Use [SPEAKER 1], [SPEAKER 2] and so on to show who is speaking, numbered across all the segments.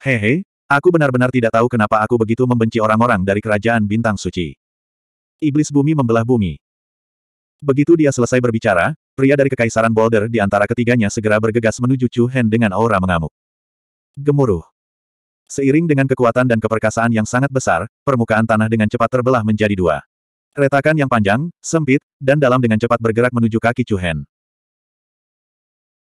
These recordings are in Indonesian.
[SPEAKER 1] Hehe, aku benar-benar tidak tahu kenapa aku begitu membenci orang-orang dari kerajaan bintang suci. Iblis bumi membelah bumi. Begitu dia selesai berbicara, pria dari kekaisaran Boulder di antara ketiganya segera bergegas menuju Chu Hen dengan aura mengamuk. Gemuruh. Seiring dengan kekuatan dan keperkasaan yang sangat besar, permukaan tanah dengan cepat terbelah menjadi dua. Retakan yang panjang, sempit, dan dalam dengan cepat bergerak menuju kaki Chu Hen.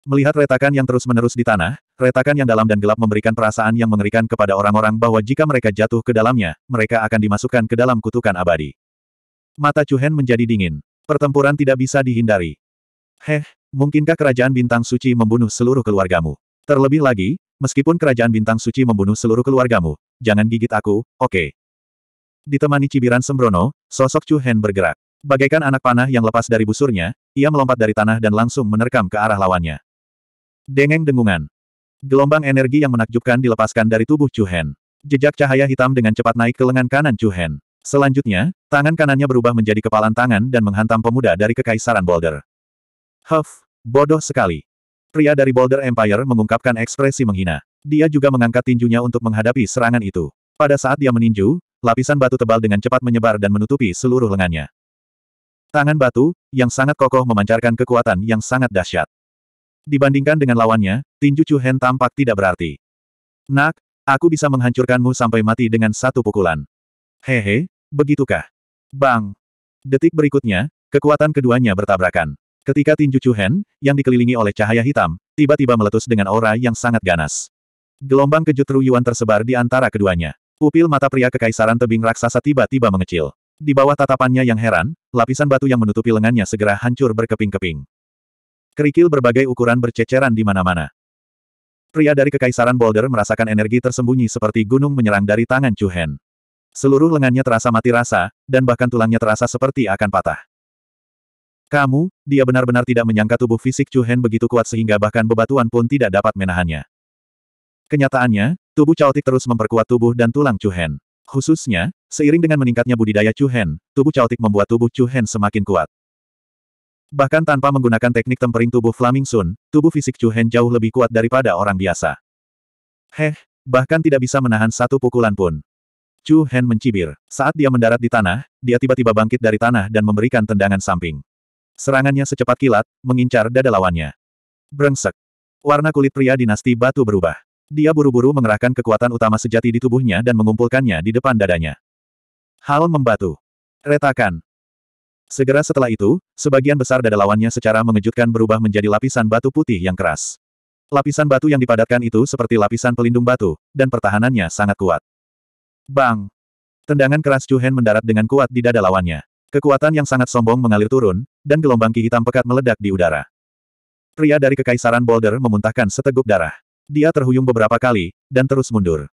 [SPEAKER 1] Melihat retakan yang terus-menerus di tanah, retakan yang dalam dan gelap memberikan perasaan yang mengerikan kepada orang-orang bahwa jika mereka jatuh ke dalamnya, mereka akan dimasukkan ke dalam kutukan abadi. Mata Chuhen menjadi dingin. Pertempuran tidak bisa dihindari. Heh, mungkinkah kerajaan bintang suci membunuh seluruh keluargamu? Terlebih lagi, meskipun kerajaan bintang suci membunuh seluruh keluargamu, jangan gigit aku, oke. Okay. Ditemani cibiran sembrono, sosok Hen bergerak. Bagaikan anak panah yang lepas dari busurnya, ia melompat dari tanah dan langsung menerkam ke arah lawannya. Dengeng dengungan. Gelombang energi yang menakjubkan dilepaskan dari tubuh Chu Hen. Jejak cahaya hitam dengan cepat naik ke lengan kanan Chu Hen. Selanjutnya, tangan kanannya berubah menjadi kepalan tangan dan menghantam pemuda dari Kekaisaran Boulder. Huff, bodoh sekali. Pria dari Boulder Empire mengungkapkan ekspresi menghina. Dia juga mengangkat tinjunya untuk menghadapi serangan itu. Pada saat dia meninju, lapisan batu tebal dengan cepat menyebar dan menutupi seluruh lengannya. Tangan batu, yang sangat kokoh memancarkan kekuatan yang sangat dahsyat. Dibandingkan dengan lawannya, tinju Chu Hen tampak tidak berarti. Nak, aku bisa menghancurkanmu sampai mati dengan satu pukulan. Hehe, begitukah? Bang! Detik berikutnya, kekuatan keduanya bertabrakan. Ketika tinju Chu Hen, yang dikelilingi oleh cahaya hitam, tiba-tiba meletus dengan aura yang sangat ganas. Gelombang kejut Ruyuan tersebar di antara keduanya. Upil mata pria kekaisaran tebing raksasa tiba-tiba mengecil. Di bawah tatapannya yang heran, lapisan batu yang menutupi lengannya segera hancur berkeping-keping. Kerikil berbagai ukuran berceceran di mana-mana. Pria dari Kekaisaran Boulder merasakan energi tersembunyi seperti gunung menyerang dari tangan Chu Hen. Seluruh lengannya terasa mati rasa, dan bahkan tulangnya terasa seperti akan patah. Kamu, dia benar-benar tidak menyangka tubuh fisik Chu Hen begitu kuat sehingga bahkan bebatuan pun tidak dapat menahannya. Kenyataannya, tubuh caotik terus memperkuat tubuh dan tulang Chu Hen. Khususnya, seiring dengan meningkatnya budidaya Chu Hen, tubuh caotik membuat tubuh Chu Hen semakin kuat. Bahkan tanpa menggunakan teknik tempering tubuh Flaming Sun, tubuh fisik Chu Hen jauh lebih kuat daripada orang biasa. Heh, bahkan tidak bisa menahan satu pukulan pun. Chu Hen mencibir. Saat dia mendarat di tanah, dia tiba-tiba bangkit dari tanah dan memberikan tendangan samping. Serangannya secepat kilat, mengincar dada lawannya. Brengsek. Warna kulit pria dinasti batu berubah. Dia buru-buru mengerahkan kekuatan utama sejati di tubuhnya dan mengumpulkannya di depan dadanya. Hal membatu. Retakan. Segera setelah itu, sebagian besar dada lawannya secara mengejutkan berubah menjadi lapisan batu putih yang keras. Lapisan batu yang dipadatkan itu seperti lapisan pelindung batu, dan pertahanannya sangat kuat. Bang! Tendangan keras Chu Hen mendarat dengan kuat di dada lawannya. Kekuatan yang sangat sombong mengalir turun, dan gelombang ki hitam pekat meledak di udara. Pria dari Kekaisaran Boulder memuntahkan seteguk darah. Dia terhuyung beberapa kali, dan terus mundur.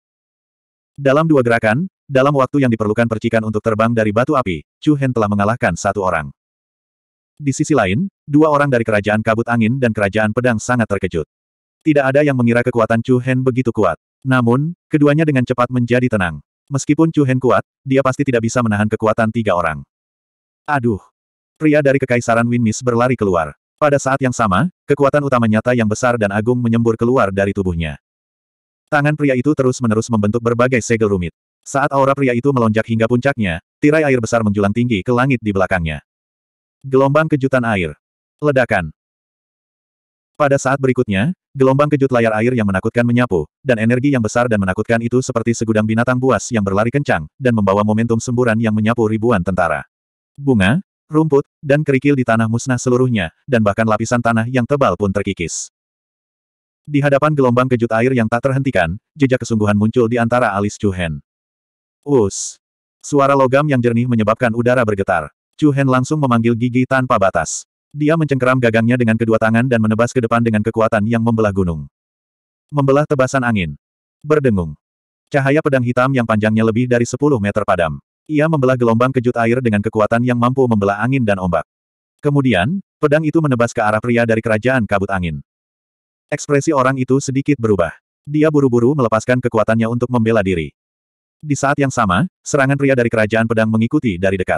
[SPEAKER 1] Dalam dua gerakan, dalam waktu yang diperlukan percikan untuk terbang dari batu api, Chu Hen telah mengalahkan satu orang. Di sisi lain, dua orang dari kerajaan kabut angin dan kerajaan pedang sangat terkejut. Tidak ada yang mengira kekuatan Chu Hen begitu kuat. Namun, keduanya dengan cepat menjadi tenang. Meskipun Chu Hen kuat, dia pasti tidak bisa menahan kekuatan tiga orang. Aduh! Pria dari Kekaisaran Winmis berlari keluar. Pada saat yang sama, kekuatan utama nyata yang besar dan agung menyembur keluar dari tubuhnya. Tangan pria itu terus-menerus membentuk berbagai segel rumit. Saat aura pria itu melonjak hingga puncaknya, tirai air besar menjulang tinggi ke langit di belakangnya. Gelombang kejutan air. Ledakan. Pada saat berikutnya, gelombang kejut layar air yang menakutkan menyapu, dan energi yang besar dan menakutkan itu seperti segudang binatang buas yang berlari kencang, dan membawa momentum semburan yang menyapu ribuan tentara. Bunga, rumput, dan kerikil di tanah musnah seluruhnya, dan bahkan lapisan tanah yang tebal pun terkikis. Di hadapan gelombang kejut air yang tak terhentikan, jejak kesungguhan muncul di antara alis Chu Hen. Us. Suara logam yang jernih menyebabkan udara bergetar. Chu Hen langsung memanggil gigi tanpa batas. Dia mencengkeram gagangnya dengan kedua tangan dan menebas ke depan dengan kekuatan yang membelah gunung. Membelah tebasan angin. Berdengung. Cahaya pedang hitam yang panjangnya lebih dari 10 meter padam. Ia membelah gelombang kejut air dengan kekuatan yang mampu membelah angin dan ombak. Kemudian, pedang itu menebas ke arah pria dari kerajaan kabut angin. Ekspresi orang itu sedikit berubah. Dia buru-buru melepaskan kekuatannya untuk membela diri. Di saat yang sama, serangan pria dari kerajaan pedang mengikuti dari dekat.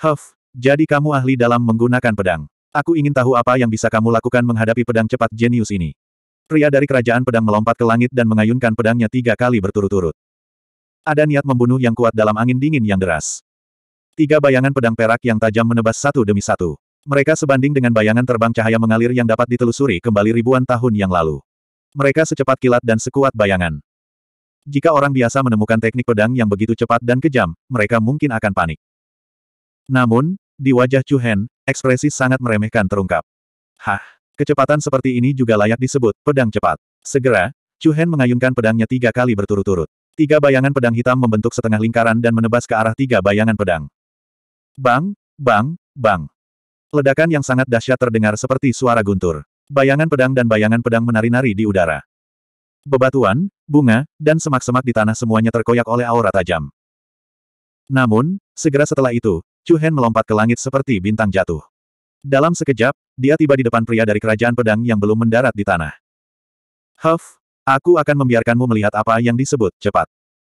[SPEAKER 1] Huff, jadi kamu ahli dalam menggunakan pedang. Aku ingin tahu apa yang bisa kamu lakukan menghadapi pedang cepat jenius ini. Pria dari kerajaan pedang melompat ke langit dan mengayunkan pedangnya tiga kali berturut-turut. Ada niat membunuh yang kuat dalam angin dingin yang deras. Tiga bayangan pedang perak yang tajam menebas satu demi satu. Mereka sebanding dengan bayangan terbang cahaya mengalir yang dapat ditelusuri kembali ribuan tahun yang lalu. Mereka secepat kilat dan sekuat bayangan. Jika orang biasa menemukan teknik pedang yang begitu cepat dan kejam, mereka mungkin akan panik. Namun, di wajah Chu Hen, ekspresi sangat meremehkan terungkap. Hah, kecepatan seperti ini juga layak disebut pedang cepat. Segera, Chu Hen mengayunkan pedangnya tiga kali berturut-turut. Tiga bayangan pedang hitam membentuk setengah lingkaran dan menebas ke arah tiga bayangan pedang. Bang, bang, bang. Ledakan yang sangat dahsyat terdengar seperti suara guntur. Bayangan pedang dan bayangan pedang menari-nari di udara bebatuan, bunga, dan semak-semak di tanah semuanya terkoyak oleh aura tajam. Namun, segera setelah itu, Chu Hen melompat ke langit seperti bintang jatuh. Dalam sekejap, dia tiba di depan pria dari kerajaan pedang yang belum mendarat di tanah. Huff, aku akan membiarkanmu melihat apa yang disebut cepat.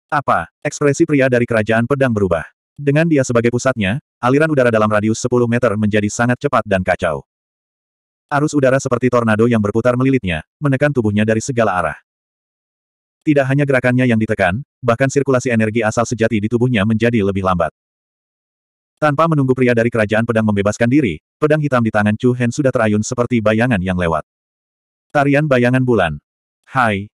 [SPEAKER 1] Apa? Ekspresi pria dari kerajaan pedang berubah. Dengan dia sebagai pusatnya, aliran udara dalam radius 10 meter menjadi sangat cepat dan kacau. Arus udara seperti tornado yang berputar melilitnya, menekan tubuhnya dari segala arah. Tidak hanya gerakannya yang ditekan, bahkan sirkulasi energi asal sejati di tubuhnya menjadi lebih lambat. Tanpa menunggu pria dari kerajaan pedang membebaskan diri, pedang hitam di tangan Chu Hen sudah terayun seperti bayangan yang lewat. Tarian bayangan bulan. Hai.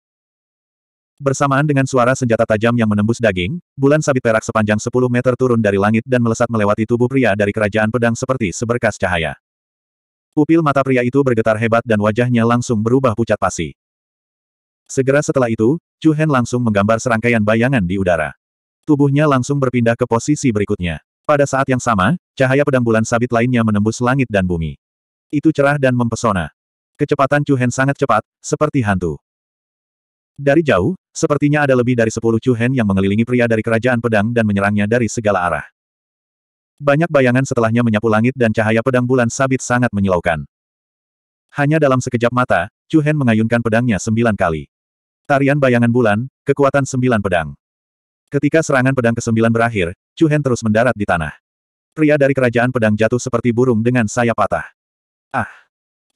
[SPEAKER 1] Bersamaan dengan suara senjata tajam yang menembus daging, bulan sabit perak sepanjang 10 meter turun dari langit dan melesat melewati tubuh pria dari kerajaan pedang seperti seberkas cahaya. Pupil mata pria itu bergetar hebat dan wajahnya langsung berubah pucat pasi. Segera setelah itu, Chu Hen langsung menggambar serangkaian bayangan di udara. Tubuhnya langsung berpindah ke posisi berikutnya. Pada saat yang sama, cahaya pedang bulan sabit lainnya menembus langit dan bumi. Itu cerah dan mempesona. Kecepatan Chu Hen sangat cepat, seperti hantu. Dari jauh, sepertinya ada lebih dari sepuluh Chu Hen yang mengelilingi pria dari kerajaan pedang dan menyerangnya dari segala arah. Banyak bayangan setelahnya menyapu langit dan cahaya pedang bulan sabit sangat menyilaukan. Hanya dalam sekejap mata, Chu Hen mengayunkan pedangnya sembilan kali. Tarian bayangan bulan, kekuatan sembilan pedang. Ketika serangan pedang ke-9 berakhir, Chu Hen terus mendarat di tanah. Pria dari kerajaan pedang jatuh seperti burung dengan sayap patah. Ah!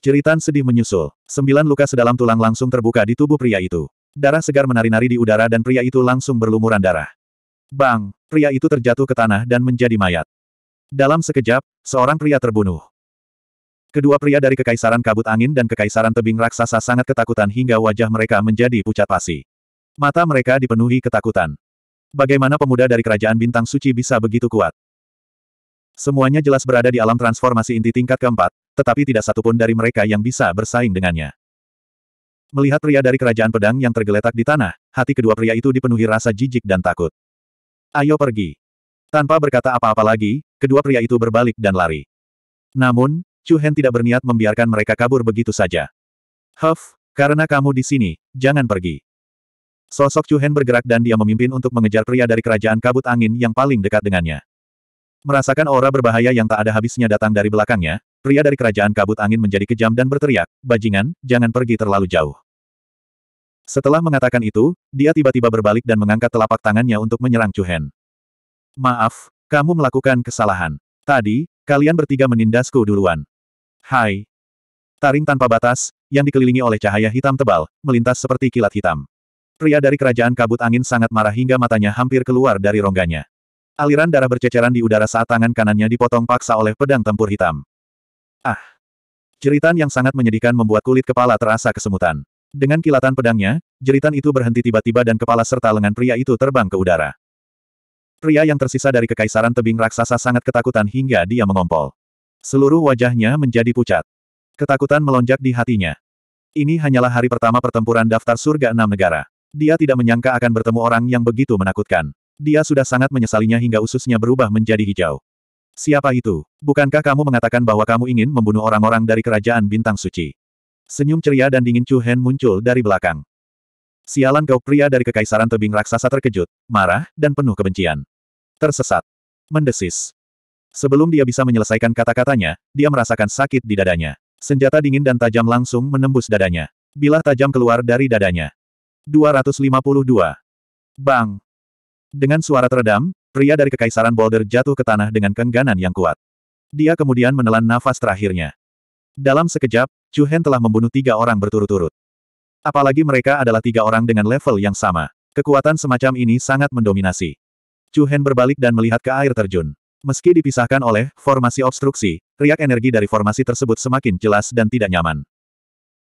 [SPEAKER 1] Jeritan sedih menyusul. Sembilan luka sedalam tulang langsung terbuka di tubuh pria itu. Darah segar menari-nari di udara dan pria itu langsung berlumuran darah. Bang! Pria itu terjatuh ke tanah dan menjadi mayat. Dalam sekejap, seorang pria terbunuh. Kedua pria dari Kekaisaran Kabut Angin dan Kekaisaran Tebing Raksasa sangat ketakutan hingga wajah mereka menjadi pucat pasi. Mata mereka dipenuhi ketakutan. Bagaimana pemuda dari Kerajaan Bintang Suci bisa begitu kuat? Semuanya jelas berada di alam transformasi inti tingkat keempat, tetapi tidak satupun dari mereka yang bisa bersaing dengannya. Melihat pria dari kerajaan pedang yang tergeletak di tanah, hati kedua pria itu dipenuhi rasa jijik dan takut. Ayo pergi. Tanpa berkata apa-apa lagi, kedua pria itu berbalik dan lari. Namun, Chu Hen tidak berniat membiarkan mereka kabur begitu saja. Huff, karena kamu di sini, jangan pergi. Sosok Chu Hen bergerak dan dia memimpin untuk mengejar pria dari kerajaan kabut angin yang paling dekat dengannya. Merasakan aura berbahaya yang tak ada habisnya datang dari belakangnya, pria dari kerajaan kabut angin menjadi kejam dan berteriak, Bajingan, jangan pergi terlalu jauh. Setelah mengatakan itu, dia tiba-tiba berbalik dan mengangkat telapak tangannya untuk menyerang Chu Hen. Maaf, kamu melakukan kesalahan. Tadi, kalian bertiga menindasku duluan. Hai. Taring tanpa batas, yang dikelilingi oleh cahaya hitam tebal, melintas seperti kilat hitam. Pria dari kerajaan kabut angin sangat marah hingga matanya hampir keluar dari rongganya. Aliran darah berceceran di udara saat tangan kanannya dipotong paksa oleh pedang tempur hitam. Ah! Jeritan yang sangat menyedihkan membuat kulit kepala terasa kesemutan. Dengan kilatan pedangnya, jeritan itu berhenti tiba-tiba dan kepala serta lengan pria itu terbang ke udara. Pria yang tersisa dari kekaisaran tebing raksasa sangat ketakutan hingga dia mengompol. Seluruh wajahnya menjadi pucat. Ketakutan melonjak di hatinya. Ini hanyalah hari pertama pertempuran daftar surga enam negara. Dia tidak menyangka akan bertemu orang yang begitu menakutkan. Dia sudah sangat menyesalinya hingga ususnya berubah menjadi hijau. Siapa itu? Bukankah kamu mengatakan bahwa kamu ingin membunuh orang-orang dari kerajaan bintang suci? Senyum ceria dan dingin Chu Hen muncul dari belakang. Sialan kau pria dari kekaisaran tebing raksasa terkejut, marah, dan penuh kebencian. Tersesat. Mendesis. Sebelum dia bisa menyelesaikan kata-katanya, dia merasakan sakit di dadanya. Senjata dingin dan tajam langsung menembus dadanya. Bilah tajam keluar dari dadanya. 252. Bang! Dengan suara teredam, pria dari Kekaisaran Boulder jatuh ke tanah dengan kengganan yang kuat. Dia kemudian menelan nafas terakhirnya. Dalam sekejap, Chu Hen telah membunuh tiga orang berturut-turut. Apalagi mereka adalah tiga orang dengan level yang sama. Kekuatan semacam ini sangat mendominasi. Chu Hen berbalik dan melihat ke air terjun. Meski dipisahkan oleh formasi obstruksi, riak energi dari formasi tersebut semakin jelas dan tidak nyaman.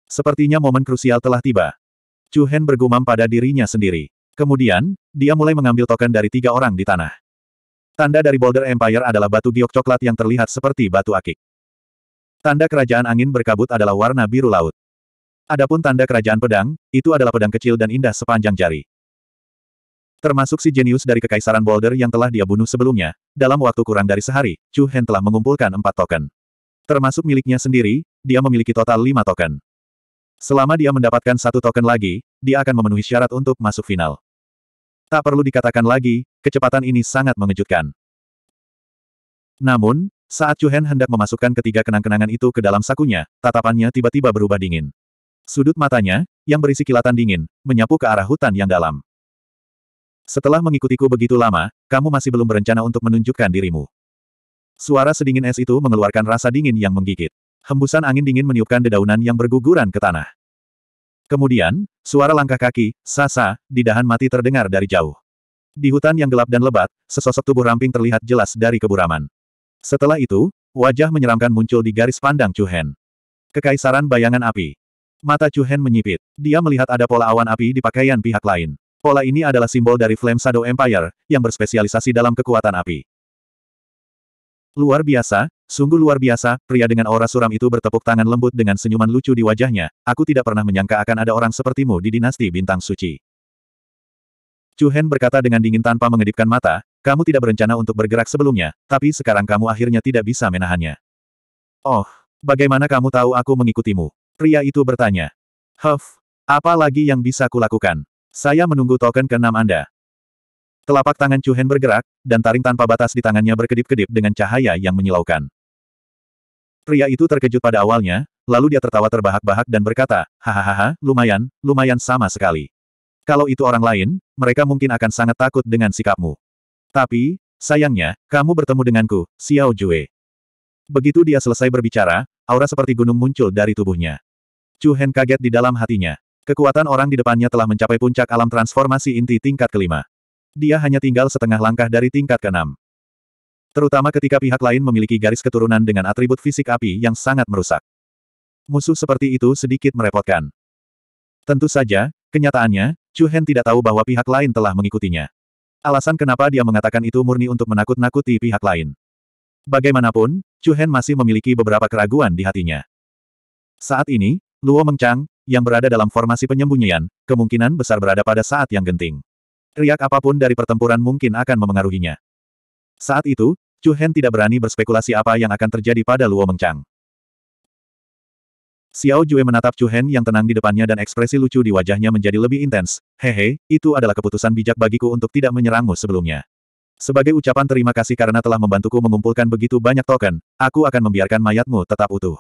[SPEAKER 1] Sepertinya momen krusial telah tiba. Chu Hen bergumam pada dirinya sendiri. Kemudian, dia mulai mengambil token dari tiga orang di tanah. Tanda dari Boulder Empire adalah batu giok coklat yang terlihat seperti batu akik. Tanda kerajaan angin berkabut adalah warna biru laut. Adapun tanda kerajaan pedang, itu adalah pedang kecil dan indah sepanjang jari. Termasuk si jenius dari Kekaisaran Boulder yang telah dia bunuh sebelumnya, dalam waktu kurang dari sehari, Chu Hen telah mengumpulkan empat token. Termasuk miliknya sendiri, dia memiliki total lima token. Selama dia mendapatkan satu token lagi, dia akan memenuhi syarat untuk masuk final. Tak perlu dikatakan lagi, kecepatan ini sangat mengejutkan. Namun, saat Chu Hen hendak memasukkan ketiga kenang-kenangan itu ke dalam sakunya, tatapannya tiba-tiba berubah dingin. Sudut matanya, yang berisi kilatan dingin, menyapu ke arah hutan yang dalam. Setelah mengikutiku begitu lama, kamu masih belum berencana untuk menunjukkan dirimu. Suara sedingin es itu mengeluarkan rasa dingin yang menggigit. Hembusan angin dingin meniupkan dedaunan yang berguguran ke tanah. Kemudian, suara langkah kaki, sasa, di dahan mati terdengar dari jauh. Di hutan yang gelap dan lebat, sesosok tubuh ramping terlihat jelas dari keburaman. Setelah itu, wajah menyeramkan muncul di garis pandang Cuhen. Kekaisaran bayangan api. Mata Cuhen menyipit. Dia melihat ada pola awan api di pakaian pihak lain. Pola ini adalah simbol dari Flame Shadow Empire, yang berspesialisasi dalam kekuatan api. Luar biasa, sungguh luar biasa, pria dengan aura suram itu bertepuk tangan lembut dengan senyuman lucu di wajahnya, aku tidak pernah menyangka akan ada orang sepertimu di dinasti bintang suci. Chu Hen berkata dengan dingin tanpa mengedipkan mata, kamu tidak berencana untuk bergerak sebelumnya, tapi sekarang kamu akhirnya tidak bisa menahannya. Oh, bagaimana kamu tahu aku mengikutimu? Pria itu bertanya. Huff, apa lagi yang bisa kulakukan? Saya menunggu token ke keenam Anda. Telapak tangan Chu Hen bergerak, dan taring tanpa batas di tangannya berkedip-kedip dengan cahaya yang menyilaukan. Pria itu terkejut pada awalnya, lalu dia tertawa terbahak-bahak dan berkata, Hahaha, lumayan, lumayan sama sekali. Kalau itu orang lain, mereka mungkin akan sangat takut dengan sikapmu. Tapi, sayangnya, kamu bertemu denganku, Xiao Jue. Begitu dia selesai berbicara, aura seperti gunung muncul dari tubuhnya. Chu Hen kaget di dalam hatinya. Kekuatan orang di depannya telah mencapai puncak alam transformasi inti tingkat kelima. Dia hanya tinggal setengah langkah dari tingkat keenam. Terutama ketika pihak lain memiliki garis keturunan dengan atribut fisik api yang sangat merusak. Musuh seperti itu sedikit merepotkan. Tentu saja, kenyataannya, Chu Hen tidak tahu bahwa pihak lain telah mengikutinya. Alasan kenapa dia mengatakan itu murni untuk menakut-nakuti pihak lain. Bagaimanapun, Chu Hen masih memiliki beberapa keraguan di hatinya. Saat ini, Luo Mengchang yang berada dalam formasi penyembunyian, kemungkinan besar berada pada saat yang genting. Riak apapun dari pertempuran mungkin akan memengaruhinya. Saat itu, Chu Hen tidak berani berspekulasi apa yang akan terjadi pada Luo Mengchang. Xiao Jue menatap Chu Hen yang tenang di depannya dan ekspresi lucu di wajahnya menjadi lebih intens. Hehe, itu adalah keputusan bijak bagiku untuk tidak menyerangmu sebelumnya. Sebagai ucapan terima kasih karena telah membantuku mengumpulkan begitu banyak token, aku akan membiarkan mayatmu tetap utuh.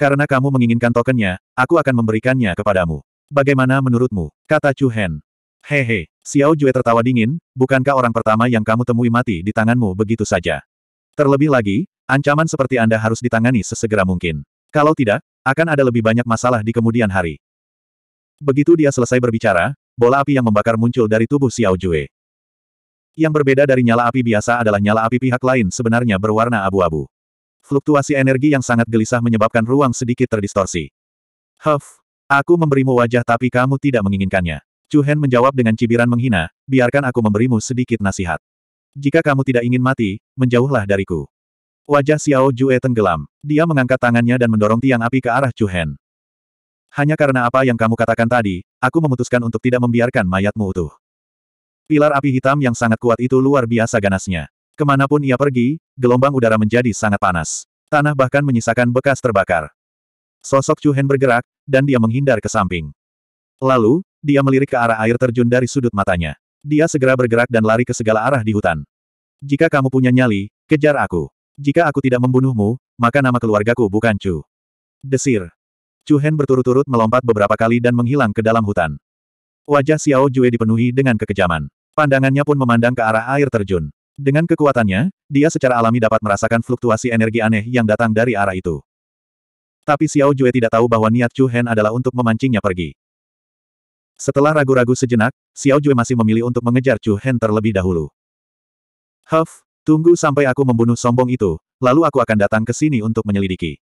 [SPEAKER 1] Karena kamu menginginkan tokennya, aku akan memberikannya kepadamu. Bagaimana menurutmu? Kata Chu Hen. Hehe, Xiao Jue tertawa dingin, bukankah orang pertama yang kamu temui mati di tanganmu begitu saja? Terlebih lagi, ancaman seperti Anda harus ditangani sesegera mungkin. Kalau tidak, akan ada lebih banyak masalah di kemudian hari. Begitu dia selesai berbicara, bola api yang membakar muncul dari tubuh Xiao Jue. Yang berbeda dari nyala api biasa adalah nyala api pihak lain sebenarnya berwarna abu-abu. Fluktuasi energi yang sangat gelisah menyebabkan ruang sedikit terdistorsi. Huff, aku memberimu wajah tapi kamu tidak menginginkannya. Chu Hen menjawab dengan cibiran menghina, biarkan aku memberimu sedikit nasihat. Jika kamu tidak ingin mati, menjauhlah dariku. Wajah Xiao Jue tenggelam. Dia mengangkat tangannya dan mendorong tiang api ke arah Chu Hen. Hanya karena apa yang kamu katakan tadi, aku memutuskan untuk tidak membiarkan mayatmu utuh. Pilar api hitam yang sangat kuat itu luar biasa ganasnya. Kemanapun ia pergi, gelombang udara menjadi sangat panas. Tanah bahkan menyisakan bekas terbakar. Sosok Chu Hen bergerak, dan dia menghindar ke samping. Lalu, dia melirik ke arah air terjun dari sudut matanya. Dia segera bergerak dan lari ke segala arah di hutan. Jika kamu punya nyali, kejar aku. Jika aku tidak membunuhmu, maka nama keluargaku bukan Chu. Desir. Chu Hen berturut-turut melompat beberapa kali dan menghilang ke dalam hutan. Wajah Xiao Jue dipenuhi dengan kekejaman. Pandangannya pun memandang ke arah air terjun. Dengan kekuatannya, dia secara alami dapat merasakan fluktuasi energi aneh yang datang dari arah itu. Tapi Xiao Jue tidak tahu bahwa niat Chu Hen adalah untuk memancingnya pergi. Setelah ragu-ragu sejenak, Xiao Jue masih memilih untuk mengejar Chu Hen terlebih dahulu. Huff, tunggu sampai aku membunuh sombong itu, lalu aku akan datang ke sini untuk menyelidiki.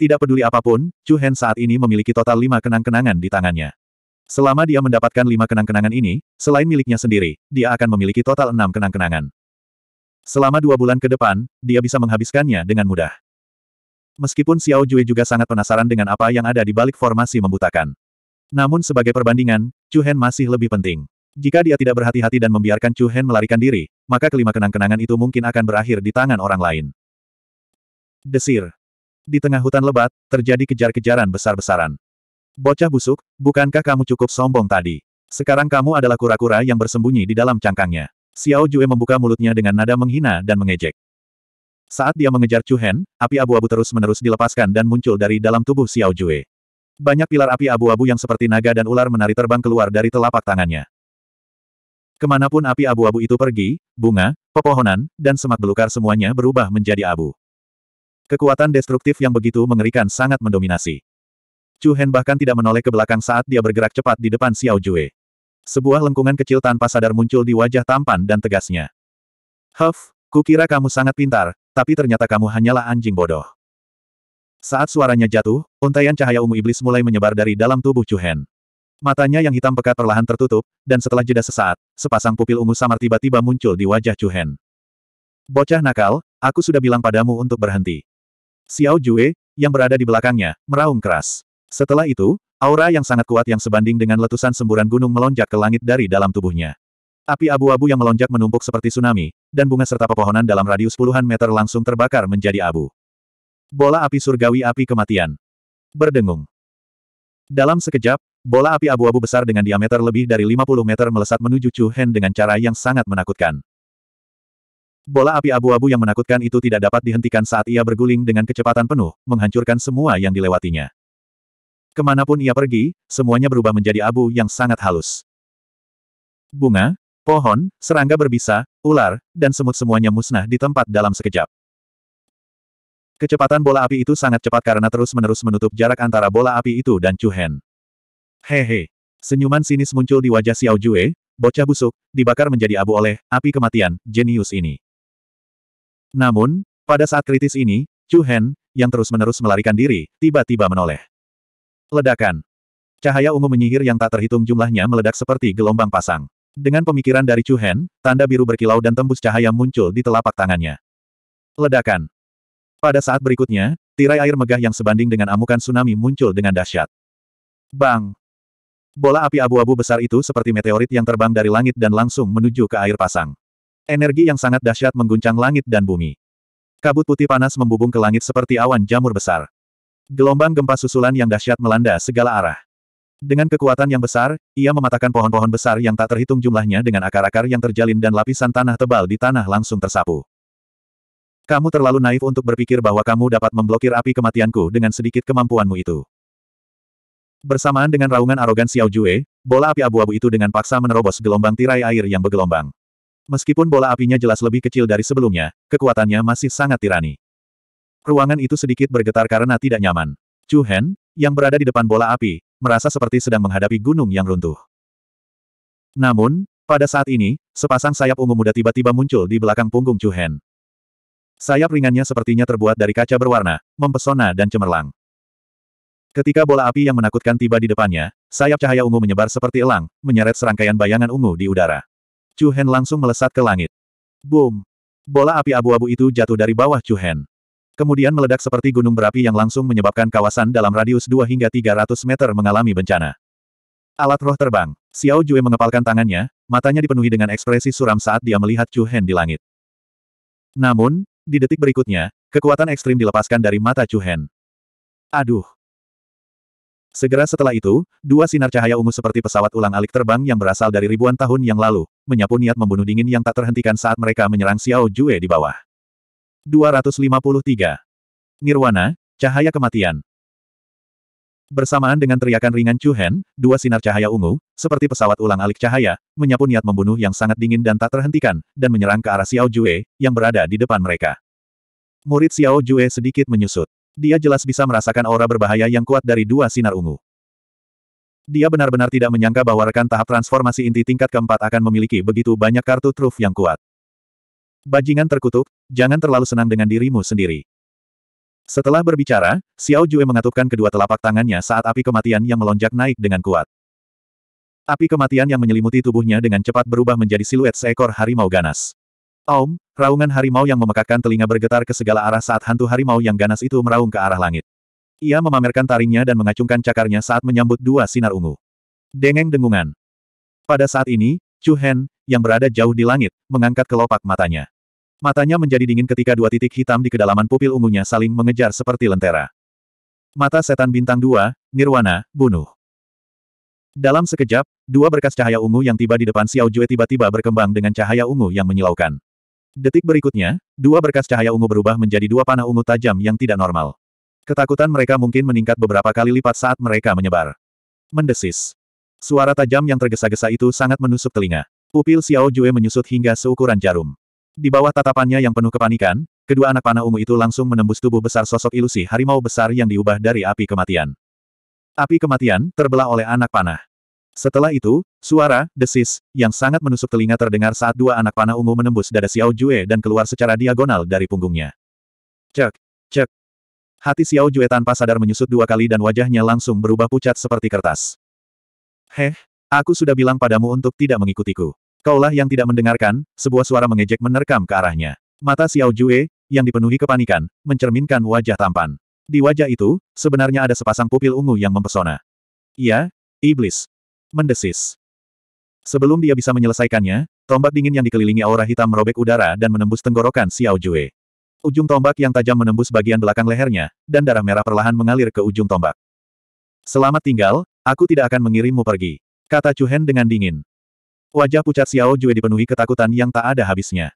[SPEAKER 1] Tidak peduli apapun, Chu Hen saat ini memiliki total lima kenang-kenangan di tangannya. Selama dia mendapatkan lima kenang-kenangan ini, selain miliknya sendiri, dia akan memiliki total enam kenang-kenangan. Selama dua bulan ke depan, dia bisa menghabiskannya dengan mudah. Meskipun Xiao Jue juga sangat penasaran dengan apa yang ada di balik formasi membutakan. Namun sebagai perbandingan, Chu Hen masih lebih penting. Jika dia tidak berhati-hati dan membiarkan Chu Hen melarikan diri, maka kelima kenang-kenangan itu mungkin akan berakhir di tangan orang lain. Desir. Di tengah hutan lebat, terjadi kejar-kejaran besar-besaran. Bocah busuk, bukankah kamu cukup sombong tadi? Sekarang kamu adalah kura-kura yang bersembunyi di dalam cangkangnya. Xiao Jue membuka mulutnya dengan nada menghina dan mengejek. Saat dia mengejar Chu Hen, api abu-abu terus-menerus dilepaskan dan muncul dari dalam tubuh Xiao Jue. Banyak pilar api abu-abu yang seperti naga dan ular menari terbang keluar dari telapak tangannya. Kemanapun api abu-abu itu pergi, bunga, pepohonan, dan semak belukar semuanya berubah menjadi abu. Kekuatan destruktif yang begitu mengerikan sangat mendominasi. Chu Hen bahkan tidak menoleh ke belakang saat dia bergerak cepat di depan Xiao Jue. Sebuah lengkungan kecil tanpa sadar muncul di wajah tampan dan tegasnya. Huff, kukira kamu sangat pintar, tapi ternyata kamu hanyalah anjing bodoh. Saat suaranya jatuh, untaian cahaya ungu iblis mulai menyebar dari dalam tubuh Chu Hen. Matanya yang hitam pekat perlahan tertutup, dan setelah jeda sesaat, sepasang pupil ungu samar tiba-tiba muncul di wajah Chu Hen. Bocah nakal, aku sudah bilang padamu untuk berhenti. Xiao Jue, yang berada di belakangnya, meraung keras. Setelah itu, aura yang sangat kuat yang sebanding dengan letusan semburan gunung melonjak ke langit dari dalam tubuhnya. Api abu-abu yang melonjak menumpuk seperti tsunami, dan bunga serta pepohonan dalam radius puluhan meter langsung terbakar menjadi abu. Bola api surgawi api kematian. Berdengung. Dalam sekejap, bola api abu-abu besar dengan diameter lebih dari 50 meter melesat menuju Chu Hen dengan cara yang sangat menakutkan. Bola api abu-abu yang menakutkan itu tidak dapat dihentikan saat ia berguling dengan kecepatan penuh, menghancurkan semua yang dilewatinya. Kemanapun ia pergi, semuanya berubah menjadi abu yang sangat halus. Bunga, pohon, serangga berbisa, ular, dan semut semuanya musnah di tempat dalam sekejap. Kecepatan bola api itu sangat cepat karena terus-menerus menutup jarak antara bola api itu dan Chu Hen. Hehe. Senyuman sinis muncul di wajah Xiao Jue, bocah busuk, dibakar menjadi abu oleh api kematian, jenius ini. Namun, pada saat kritis ini, Chu Hen, yang terus-menerus melarikan diri, tiba-tiba menoleh. Ledakan. Cahaya ungu menyihir yang tak terhitung jumlahnya meledak seperti gelombang pasang. Dengan pemikiran dari Chu Hen, tanda biru berkilau dan tembus cahaya muncul di telapak tangannya. Ledakan. Pada saat berikutnya, tirai air megah yang sebanding dengan amukan tsunami muncul dengan dahsyat. Bang! Bola api abu-abu besar itu seperti meteorit yang terbang dari langit dan langsung menuju ke air pasang. Energi yang sangat dahsyat mengguncang langit dan bumi. Kabut putih panas membubung ke langit seperti awan jamur besar. Gelombang gempa susulan yang dahsyat melanda segala arah. Dengan kekuatan yang besar, ia mematakan pohon-pohon besar yang tak terhitung jumlahnya dengan akar-akar yang terjalin dan lapisan tanah tebal di tanah langsung tersapu. Kamu terlalu naif untuk berpikir bahwa kamu dapat memblokir api kematianku dengan sedikit kemampuanmu itu. Bersamaan dengan raungan arogan Xiao Jue, bola api abu-abu itu dengan paksa menerobos gelombang tirai air yang bergelombang. Meskipun bola apinya jelas lebih kecil dari sebelumnya, kekuatannya masih sangat tirani. Ruangan itu sedikit bergetar karena tidak nyaman. Chu Hen, yang berada di depan bola api, merasa seperti sedang menghadapi gunung yang runtuh. Namun, pada saat ini, sepasang sayap ungu muda tiba-tiba muncul di belakang punggung Chu Hen. Sayap ringannya sepertinya terbuat dari kaca berwarna, mempesona dan cemerlang. Ketika bola api yang menakutkan tiba di depannya, sayap cahaya ungu menyebar seperti elang, menyeret serangkaian bayangan ungu di udara. Chu Hen langsung melesat ke langit. Boom! Bola api abu-abu itu jatuh dari bawah Chu Hen. Kemudian meledak seperti gunung berapi yang langsung menyebabkan kawasan dalam radius 2 hingga 300 meter mengalami bencana. Alat roh terbang. Xiao Jue mengepalkan tangannya, matanya dipenuhi dengan ekspresi suram saat dia melihat Chu Hen di langit. Namun, di detik berikutnya, kekuatan ekstrim dilepaskan dari mata Chu Hen. Aduh! Segera setelah itu, dua sinar cahaya ungu seperti pesawat ulang alik terbang yang berasal dari ribuan tahun yang lalu, menyapu niat membunuh dingin yang tak terhentikan saat mereka menyerang Xiao Jue di bawah. 253. Nirwana, Cahaya Kematian Bersamaan dengan teriakan ringan Chu dua sinar cahaya ungu, seperti pesawat ulang alik cahaya, menyapu niat membunuh yang sangat dingin dan tak terhentikan, dan menyerang ke arah Xiao Jue, yang berada di depan mereka. Murid Xiao Jue sedikit menyusut. Dia jelas bisa merasakan aura berbahaya yang kuat dari dua sinar ungu. Dia benar-benar tidak menyangka bahwa rekan tahap transformasi inti tingkat keempat akan memiliki begitu banyak kartu truf yang kuat. Bajingan terkutuk, jangan terlalu senang dengan dirimu sendiri. Setelah berbicara, Xiao Jue mengatupkan kedua telapak tangannya saat api kematian yang melonjak naik dengan kuat. Api kematian yang menyelimuti tubuhnya dengan cepat berubah menjadi siluet seekor harimau ganas. Om, raungan harimau yang memekakkan telinga bergetar ke segala arah saat hantu harimau yang ganas itu meraung ke arah langit. Ia memamerkan taringnya dan mengacungkan cakarnya saat menyambut dua sinar ungu. Dengeng dengungan. Pada saat ini, Chu Hen, yang berada jauh di langit, mengangkat kelopak matanya. Matanya menjadi dingin ketika dua titik hitam di kedalaman pupil ungunya saling mengejar seperti lentera. Mata setan bintang dua, Nirwana, bunuh. Dalam sekejap, dua berkas cahaya ungu yang tiba di depan Xiao Jue tiba-tiba berkembang dengan cahaya ungu yang menyilaukan. Detik berikutnya, dua berkas cahaya ungu berubah menjadi dua panah ungu tajam yang tidak normal. Ketakutan mereka mungkin meningkat beberapa kali lipat saat mereka menyebar. Mendesis. Suara tajam yang tergesa-gesa itu sangat menusuk telinga. Pupil Xiao Jue menyusut hingga seukuran jarum. Di bawah tatapannya yang penuh kepanikan, kedua anak panah ungu itu langsung menembus tubuh besar sosok ilusi harimau besar yang diubah dari api kematian. Api kematian terbelah oleh anak panah. Setelah itu, suara, desis, yang sangat menusuk telinga terdengar saat dua anak panah ungu menembus dada Xiao Jue dan keluar secara diagonal dari punggungnya. Cek, cek. Hati Xiao Jue tanpa sadar menyusut dua kali dan wajahnya langsung berubah pucat seperti kertas. Heh, aku sudah bilang padamu untuk tidak mengikutiku. Kaulah yang tidak mendengarkan, sebuah suara mengejek menerkam ke arahnya. Mata Xiao Jue, yang dipenuhi kepanikan, mencerminkan wajah tampan. Di wajah itu, sebenarnya ada sepasang pupil ungu yang mempesona. Ia, iblis. Mendesis. Sebelum dia bisa menyelesaikannya, tombak dingin yang dikelilingi aura hitam merobek udara dan menembus tenggorokan Xiao Jue. Ujung tombak yang tajam menembus bagian belakang lehernya, dan darah merah perlahan mengalir ke ujung tombak. Selamat tinggal, Aku tidak akan mengirimmu pergi. Kata Hen dengan dingin. Wajah pucat Xiao Jue dipenuhi ketakutan yang tak ada habisnya.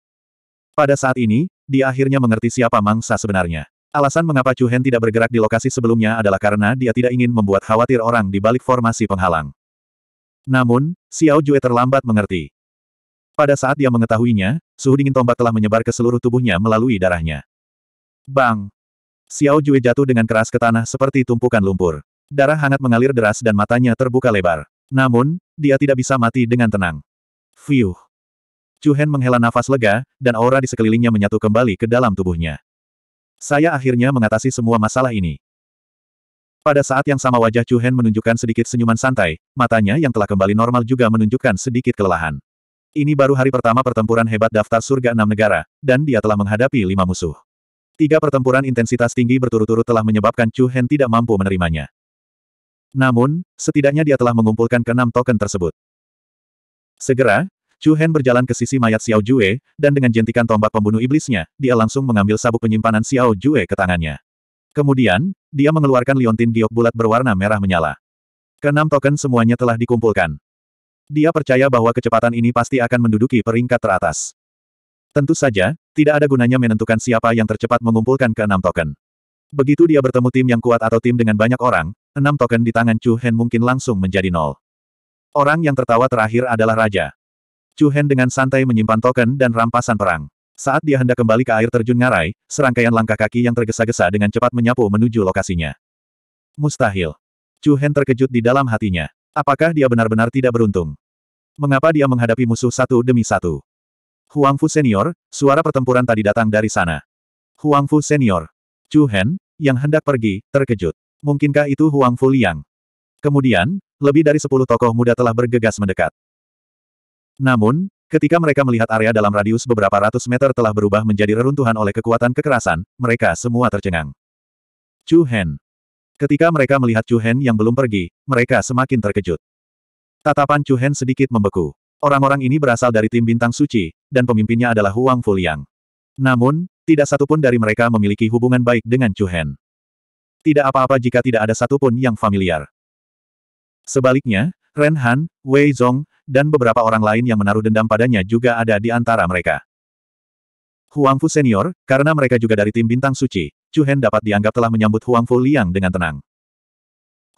[SPEAKER 1] Pada saat ini, dia akhirnya mengerti siapa mangsa sebenarnya. Alasan mengapa Hen tidak bergerak di lokasi sebelumnya adalah karena dia tidak ingin membuat khawatir orang di balik formasi penghalang. Namun, Xiao Jue terlambat mengerti. Pada saat dia mengetahuinya, suhu dingin tombak telah menyebar ke seluruh tubuhnya melalui darahnya. Bang! Xiao Jue jatuh dengan keras ke tanah seperti tumpukan lumpur. Darah hangat mengalir deras dan matanya terbuka lebar. Namun, dia tidak bisa mati dengan tenang. Fiuh. Cuhen menghela nafas lega, dan aura di sekelilingnya menyatu kembali ke dalam tubuhnya. Saya akhirnya mengatasi semua masalah ini. Pada saat yang sama wajah Chu Hen menunjukkan sedikit senyuman santai, matanya yang telah kembali normal juga menunjukkan sedikit kelelahan. Ini baru hari pertama pertempuran hebat daftar surga enam negara, dan dia telah menghadapi lima musuh. Tiga pertempuran intensitas tinggi berturut-turut telah menyebabkan Chu Hen tidak mampu menerimanya. Namun, setidaknya dia telah mengumpulkan keenam token tersebut. Segera, Chu Hen berjalan ke sisi mayat Xiao Jue, dan dengan jentikan tombak pembunuh iblisnya, dia langsung mengambil sabuk penyimpanan Xiao Jue ke tangannya. Kemudian, dia mengeluarkan liontin giok bulat berwarna merah menyala. Keenam token semuanya telah dikumpulkan. Dia percaya bahwa kecepatan ini pasti akan menduduki peringkat teratas. Tentu saja, tidak ada gunanya menentukan siapa yang tercepat mengumpulkan keenam token. Begitu dia bertemu tim yang kuat atau tim dengan banyak orang, enam token di tangan Chu Hen mungkin langsung menjadi nol. Orang yang tertawa terakhir adalah Raja. Chu Hen dengan santai menyimpan token dan rampasan perang. Saat dia hendak kembali ke air terjun ngarai, serangkaian langkah kaki yang tergesa-gesa dengan cepat menyapu menuju lokasinya. Mustahil. Chu Hen terkejut di dalam hatinya. Apakah dia benar-benar tidak beruntung? Mengapa dia menghadapi musuh satu demi satu? Huang Fu Senior, suara pertempuran tadi datang dari sana. Huang Fu Senior. Chu Hen, yang hendak pergi, terkejut. Mungkinkah itu Huang Fuliang? Kemudian, lebih dari sepuluh tokoh muda telah bergegas mendekat. Namun, ketika mereka melihat area dalam radius beberapa ratus meter telah berubah menjadi reruntuhan oleh kekuatan kekerasan, mereka semua tercengang. Chu Hen. Ketika mereka melihat Chu Hen yang belum pergi, mereka semakin terkejut. Tatapan Chu Hen sedikit membeku. Orang-orang ini berasal dari tim bintang suci, dan pemimpinnya adalah Huang Fuliang. Namun, tidak satupun dari mereka memiliki hubungan baik dengan Chu Hen tidak apa-apa jika tidak ada satupun yang familiar. Sebaliknya, Ren Han, Wei Zong, dan beberapa orang lain yang menaruh dendam padanya juga ada di antara mereka. Huang Fu senior, karena mereka juga dari tim bintang suci, Chu Hen dapat dianggap telah menyambut Huang Fu Liang dengan tenang.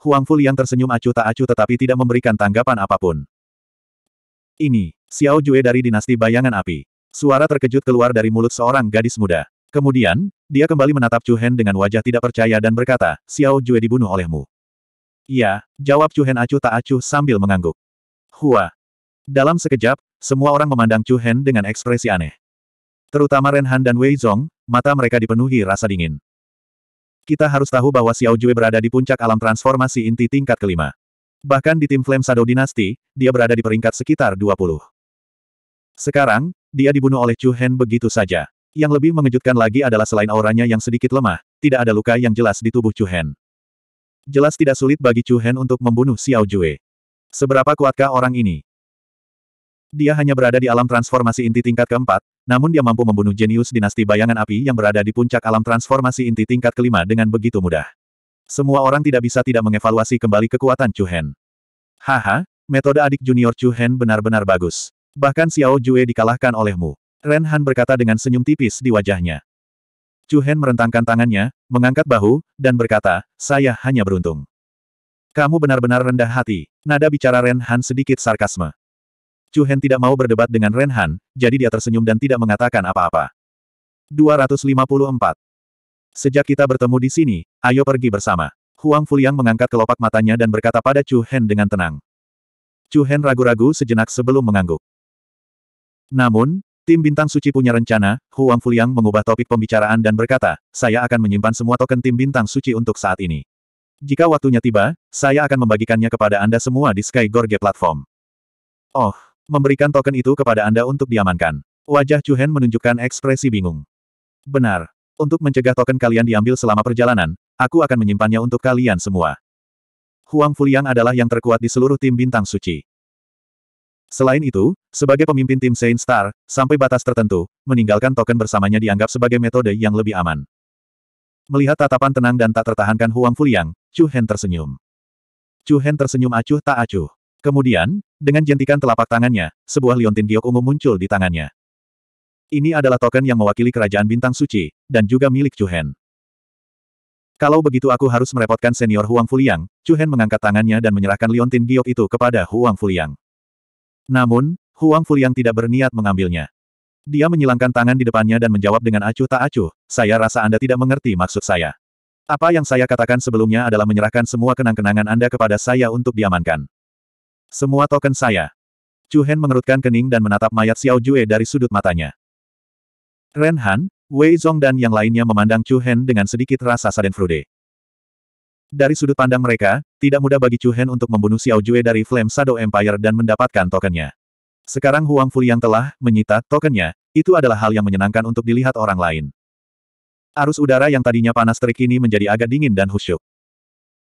[SPEAKER 1] Huang Fu Liang tersenyum acuh tak acuh tetapi tidak memberikan tanggapan apapun. Ini, Xiao Jue dari dinasti bayangan api. Suara terkejut keluar dari mulut seorang gadis muda. Kemudian, dia kembali menatap Chu Hen dengan wajah tidak percaya dan berkata, Xiao Jue dibunuh olehmu. "Ya," jawab Chu Hen acuh tak acuh sambil mengangguk. Hua. Dalam sekejap, semua orang memandang Chu Hen dengan ekspresi aneh. Terutama Ren Han dan Wei Zong, mata mereka dipenuhi rasa dingin. Kita harus tahu bahwa Xiao Jue berada di puncak alam transformasi inti tingkat kelima. Bahkan di tim Flame Shadow Dynasty, dia berada di peringkat sekitar 20. Sekarang, dia dibunuh oleh Chu Hen begitu saja. Yang lebih mengejutkan lagi adalah selain auranya yang sedikit lemah, tidak ada luka yang jelas di tubuh Chu Hen. Jelas tidak sulit bagi Chu Hen untuk membunuh Xiao Jue. Seberapa kuatkah orang ini? Dia hanya berada di alam transformasi inti tingkat keempat, namun dia mampu membunuh jenius dinasti bayangan api yang berada di puncak alam transformasi inti tingkat kelima dengan begitu mudah. Semua orang tidak bisa tidak mengevaluasi kembali kekuatan Chu Hen. Haha, metode adik junior Chu Hen benar-benar bagus. Bahkan Xiao Jue dikalahkan olehmu. Ren Han berkata dengan senyum tipis di wajahnya. Chu Hen merentangkan tangannya, mengangkat bahu, dan berkata, saya hanya beruntung. Kamu benar-benar rendah hati. Nada bicara Ren Han sedikit sarkasme. Chu Hen tidak mau berdebat dengan Ren Han, jadi dia tersenyum dan tidak mengatakan apa-apa. 254. Sejak kita bertemu di sini, ayo pergi bersama. Huang Fuliang mengangkat kelopak matanya dan berkata pada Chu Hen dengan tenang. Chu Hen ragu-ragu sejenak sebelum mengangguk. Namun, Tim Bintang Suci punya rencana, Huang Fuliang mengubah topik pembicaraan dan berkata, saya akan menyimpan semua token Tim Bintang Suci untuk saat ini. Jika waktunya tiba, saya akan membagikannya kepada Anda semua di Sky Gorge Platform. Oh, memberikan token itu kepada Anda untuk diamankan. Wajah Chuhen menunjukkan ekspresi bingung. Benar. Untuk mencegah token kalian diambil selama perjalanan, aku akan menyimpannya untuk kalian semua. Huang Fuliang adalah yang terkuat di seluruh tim bintang suci. Selain itu, sebagai pemimpin tim Saint Star, sampai batas tertentu, meninggalkan token bersamanya dianggap sebagai metode yang lebih aman. Melihat tatapan tenang dan tak tertahankan Huang Fuliang, Chu Hen tersenyum. Chu Hen tersenyum acuh tak acuh. Kemudian, dengan jentikan telapak tangannya, sebuah liontin giok ungu muncul di tangannya. Ini adalah token yang mewakili kerajaan bintang suci, dan juga milik Chu Hen. Kalau begitu aku harus merepotkan senior Huang Fuliang, Chu Hen mengangkat tangannya dan menyerahkan liontin giok itu kepada Huang Fuliang. Namun, Huang yang tidak berniat mengambilnya. Dia menyilangkan tangan di depannya dan menjawab dengan acuh tak acuh, saya rasa Anda tidak mengerti maksud saya. Apa yang saya katakan sebelumnya adalah menyerahkan semua kenang-kenangan Anda kepada saya untuk diamankan. Semua token saya. Chu Hen mengerutkan kening dan menatap mayat Xiao Jue dari sudut matanya. Ren Han, Wei Zong dan yang lainnya memandang Chu Hen dengan sedikit rasa sadenfrude. Dari sudut pandang mereka, tidak mudah bagi Chu Hen untuk membunuh Xiao Jue dari Flame Shadow Empire dan mendapatkan tokennya. Sekarang Huang Fu yang telah menyita tokennya, itu adalah hal yang menyenangkan untuk dilihat orang lain. Arus udara yang tadinya panas terik ini menjadi agak dingin dan husyuk.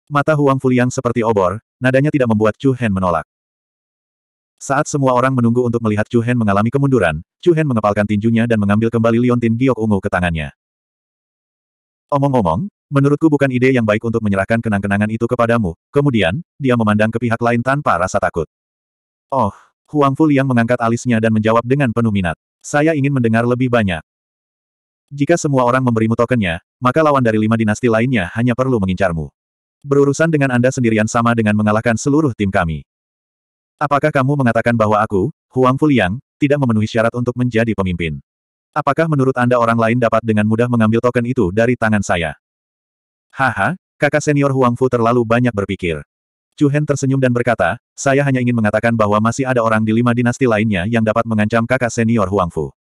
[SPEAKER 1] Mata Huang Fuliang seperti obor, nadanya tidak membuat Chu Hen menolak. Saat semua orang menunggu untuk melihat Chu Hen mengalami kemunduran, Chu Hen mengepalkan tinjunya dan mengambil kembali liontin giok ungu ke tangannya. Omong-omong, Menurutku bukan ide yang baik untuk menyerahkan kenang-kenangan itu kepadamu. Kemudian, dia memandang ke pihak lain tanpa rasa takut. Oh, Huang Fu Liang mengangkat alisnya dan menjawab dengan penuh minat. Saya ingin mendengar lebih banyak. Jika semua orang memberimu tokennya, maka lawan dari lima dinasti lainnya hanya perlu mengincarmu. Berurusan dengan Anda sendirian sama dengan mengalahkan seluruh tim kami. Apakah kamu mengatakan bahwa aku, Huang Fu Liang, tidak memenuhi syarat untuk menjadi pemimpin? Apakah menurut Anda orang lain dapat dengan mudah mengambil token itu dari tangan saya? Haha, kakak senior Huang Fu terlalu banyak berpikir. Chu Hen tersenyum dan berkata, saya hanya ingin mengatakan bahwa masih ada orang di lima dinasti lainnya yang dapat mengancam kakak senior Huang Fu.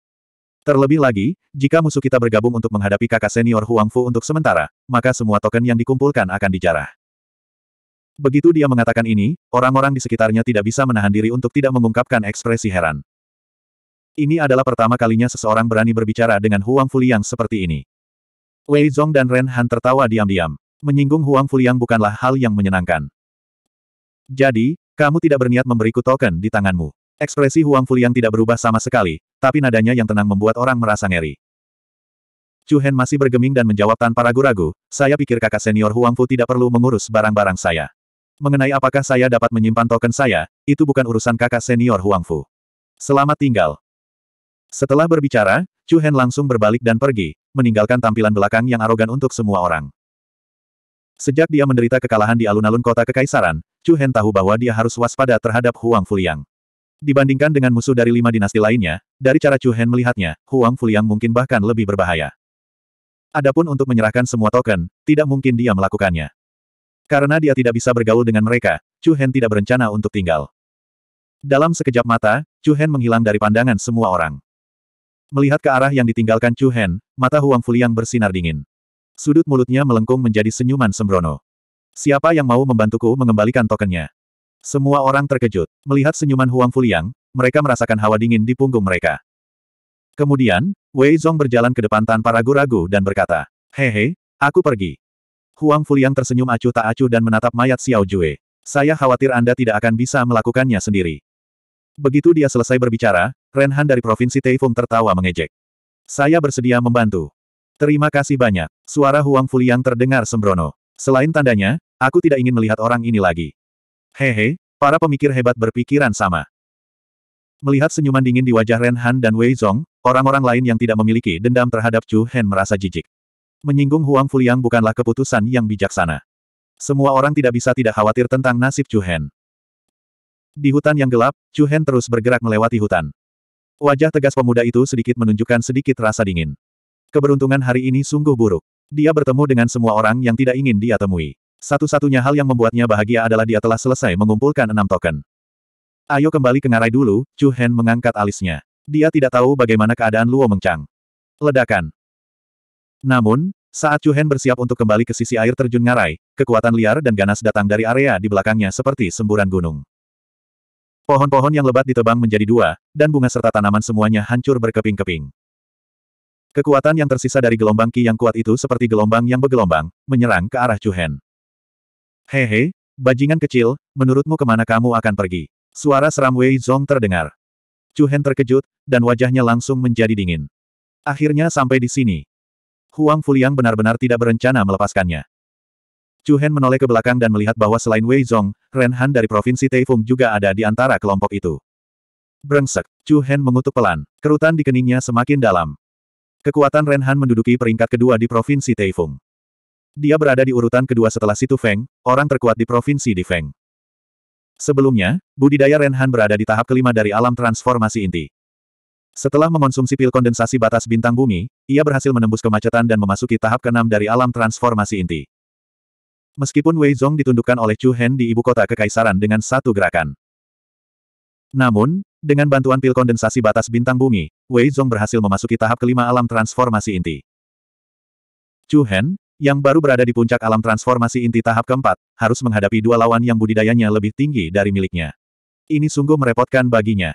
[SPEAKER 1] Terlebih lagi, jika musuh kita bergabung untuk menghadapi kakak senior Huang Fu untuk sementara, maka semua token yang dikumpulkan akan dijarah. Begitu dia mengatakan ini, orang-orang di sekitarnya tidak bisa menahan diri untuk tidak mengungkapkan ekspresi heran. Ini adalah pertama kalinya seseorang berani berbicara dengan Huang Fu Liang seperti ini. Wei Zong dan Ren Han tertawa diam-diam. Menyinggung Huang Fuliang bukanlah hal yang menyenangkan. Jadi, kamu tidak berniat memberiku token di tanganmu. Ekspresi Huang Fuliang tidak berubah sama sekali, tapi nadanya yang tenang membuat orang merasa ngeri. Chu Hen masih bergeming dan menjawab tanpa ragu-ragu, saya pikir kakak senior Huang Fu tidak perlu mengurus barang-barang saya. Mengenai apakah saya dapat menyimpan token saya, itu bukan urusan kakak senior Huang Fu. Selamat tinggal. Setelah berbicara, Chu Hen langsung berbalik dan pergi, meninggalkan tampilan belakang yang arogan untuk semua orang. Sejak dia menderita kekalahan di alun-alun kota Kekaisaran, Chu Hen tahu bahwa dia harus waspada terhadap Huang Fuliang. Dibandingkan dengan musuh dari lima dinasti lainnya, dari cara Chu Hen melihatnya, Huang Fuliang mungkin bahkan lebih berbahaya. Adapun untuk menyerahkan semua token, tidak mungkin dia melakukannya. Karena dia tidak bisa bergaul dengan mereka, Chu Hen tidak berencana untuk tinggal. Dalam sekejap mata, Chu Hen menghilang dari pandangan semua orang. Melihat ke arah yang ditinggalkan Chu Hen, mata Huang Fuliang bersinar dingin. Sudut mulutnya melengkung menjadi senyuman sembrono. Siapa yang mau membantuku mengembalikan tokennya? Semua orang terkejut. Melihat senyuman Huang Fuliang, mereka merasakan hawa dingin di punggung mereka. Kemudian, Wei Zhong berjalan ke depan tanpa ragu-ragu dan berkata, Hehe, aku pergi. Huang Fuliang tersenyum acuh tak acuh dan menatap mayat Xiao Jue. Saya khawatir Anda tidak akan bisa melakukannya sendiri. Begitu dia selesai berbicara, Renhan dari Provinsi Taifung tertawa mengejek. Saya bersedia membantu. Terima kasih banyak. Suara Huang Fuliang terdengar sembrono. Selain tandanya, aku tidak ingin melihat orang ini lagi. Hehe, para pemikir hebat berpikiran sama. Melihat senyuman dingin di wajah Renhan dan Wei Zong, orang-orang lain yang tidak memiliki dendam terhadap Chu Hen merasa jijik. Menyinggung Huang Fuliang bukanlah keputusan yang bijaksana. Semua orang tidak bisa tidak khawatir tentang nasib Chu Hen. Di hutan yang gelap, Chu Hen terus bergerak melewati hutan. Wajah tegas pemuda itu sedikit menunjukkan sedikit rasa dingin. Keberuntungan hari ini sungguh buruk. Dia bertemu dengan semua orang yang tidak ingin dia temui. Satu-satunya hal yang membuatnya bahagia adalah dia telah selesai mengumpulkan enam token. Ayo kembali ke ngarai dulu, Chu Hen mengangkat alisnya. Dia tidak tahu bagaimana keadaan Luo Mengchang. Ledakan. Namun, saat Chu Hen bersiap untuk kembali ke sisi air terjun ngarai, kekuatan liar dan ganas datang dari area di belakangnya seperti semburan gunung. Pohon-pohon yang lebat ditebang menjadi dua, dan bunga serta tanaman semuanya hancur berkeping-keping. Kekuatan yang tersisa dari gelombang Ki yang kuat itu seperti gelombang yang bergelombang, menyerang ke arah Chuhen. Hehe, bajingan kecil, menurutmu kemana kamu akan pergi? Suara seram Wei Zong terdengar. Chuhen terkejut, dan wajahnya langsung menjadi dingin. Akhirnya sampai di sini. Huang Fuliang benar-benar tidak berencana melepaskannya. Chu Hen menoleh ke belakang dan melihat bahwa selain Wei Zong, Ren Han dari Provinsi Taifeng juga ada di antara kelompok itu. Brengsek, Chu Hen mengutuk pelan. Kerutan di keningnya semakin dalam. Kekuatan Ren Han menduduki peringkat kedua di Provinsi Taifeng. Dia berada di urutan kedua setelah Situ Feng, orang terkuat di Provinsi di Feng. Sebelumnya, budidaya Ren Han berada di tahap kelima dari alam transformasi inti. Setelah mengonsumsi pil kondensasi batas bintang bumi, ia berhasil menembus kemacetan dan memasuki tahap keenam dari alam transformasi inti meskipun Wei Zhong ditundukkan oleh Chu Hen di ibu kota kekaisaran dengan satu gerakan. Namun, dengan bantuan pil kondensasi batas bintang bumi, Wei Zhong berhasil memasuki tahap kelima alam transformasi inti. Chu Hen, yang baru berada di puncak alam transformasi inti tahap keempat, harus menghadapi dua lawan yang budidayanya lebih tinggi dari miliknya. Ini sungguh merepotkan baginya.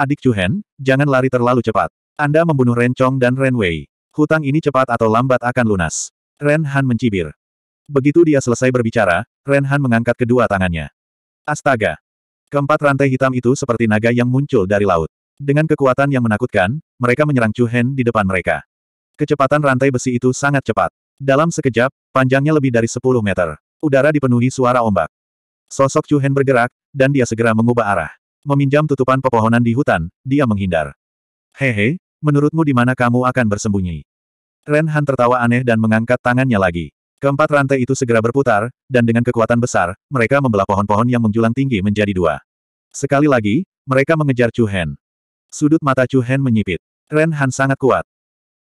[SPEAKER 1] Adik Chu Hen, jangan lari terlalu cepat. Anda membunuh Ren Chong dan Ren Wei. Hutang ini cepat atau lambat akan lunas. Ren Han mencibir. Begitu dia selesai berbicara, Renhan mengangkat kedua tangannya. Astaga! Keempat rantai hitam itu seperti naga yang muncul dari laut. Dengan kekuatan yang menakutkan, mereka menyerang Chu Hen di depan mereka. Kecepatan rantai besi itu sangat cepat. Dalam sekejap, panjangnya lebih dari 10 meter. Udara dipenuhi suara ombak. Sosok Chu Hen bergerak, dan dia segera mengubah arah. Meminjam tutupan pepohonan di hutan, dia menghindar. Hehe, menurutmu di mana kamu akan bersembunyi? Renhan tertawa aneh dan mengangkat tangannya lagi. Keempat rantai itu segera berputar, dan dengan kekuatan besar, mereka membelah pohon-pohon yang menjulang tinggi menjadi dua. Sekali lagi, mereka mengejar Chu Hen. Sudut mata Chu Hen menyipit. Ren Han sangat kuat.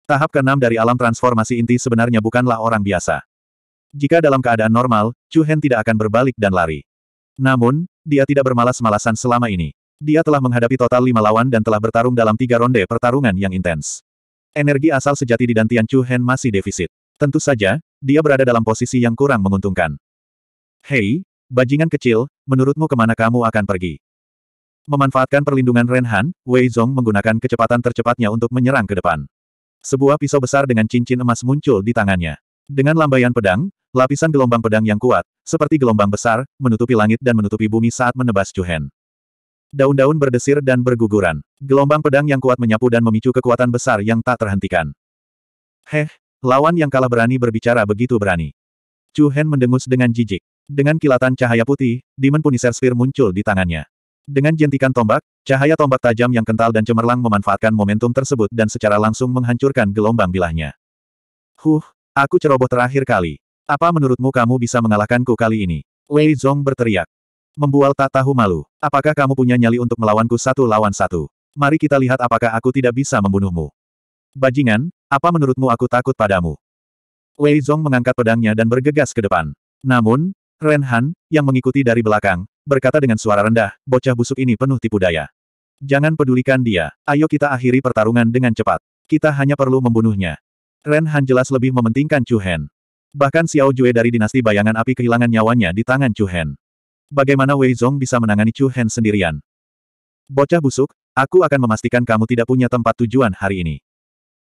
[SPEAKER 1] Tahap keenam dari alam transformasi inti sebenarnya bukanlah orang biasa. Jika dalam keadaan normal, Chu Hen tidak akan berbalik dan lari. Namun, dia tidak bermalas-malasan selama ini. Dia telah menghadapi total lima lawan dan telah bertarung dalam tiga ronde pertarungan yang intens. Energi asal sejati di Dantian Chu Hen masih defisit. Tentu saja, dia berada dalam posisi yang kurang menguntungkan. Hei, bajingan kecil, menurutmu kemana kamu akan pergi? Memanfaatkan perlindungan Renhan, Wei Zong menggunakan kecepatan tercepatnya untuk menyerang ke depan. Sebuah pisau besar dengan cincin emas muncul di tangannya. Dengan lambaian pedang, lapisan gelombang pedang yang kuat, seperti gelombang besar, menutupi langit dan menutupi bumi saat menebas Chuhen. Daun-daun berdesir dan berguguran. Gelombang pedang yang kuat menyapu dan memicu kekuatan besar yang tak terhentikan. Heh, Lawan yang kalah berani berbicara begitu berani. Chu Hen mendengus dengan jijik. Dengan kilatan cahaya putih, Demon Punisher Sphere muncul di tangannya. Dengan jentikan tombak, cahaya tombak tajam yang kental dan cemerlang memanfaatkan momentum tersebut dan secara langsung menghancurkan gelombang bilahnya. Huh, aku ceroboh terakhir kali. Apa menurutmu kamu bisa mengalahkanku kali ini? Wei Zong berteriak. Membual tak tahu malu. Apakah kamu punya nyali untuk melawanku satu lawan satu? Mari kita lihat apakah aku tidak bisa membunuhmu. Bajingan, apa menurutmu aku takut padamu? Wei Zong mengangkat pedangnya dan bergegas ke depan. Namun, Ren Han, yang mengikuti dari belakang, berkata dengan suara rendah, bocah busuk ini penuh tipu daya. Jangan pedulikan dia, ayo kita akhiri pertarungan dengan cepat. Kita hanya perlu membunuhnya. Ren Han jelas lebih mementingkan Chu Hen. Bahkan Xiao Jue dari dinasti bayangan api kehilangan nyawanya di tangan Chu Hen. Bagaimana Wei Zong bisa menangani Chu Hen sendirian? Bocah busuk, aku akan memastikan kamu tidak punya tempat tujuan hari ini.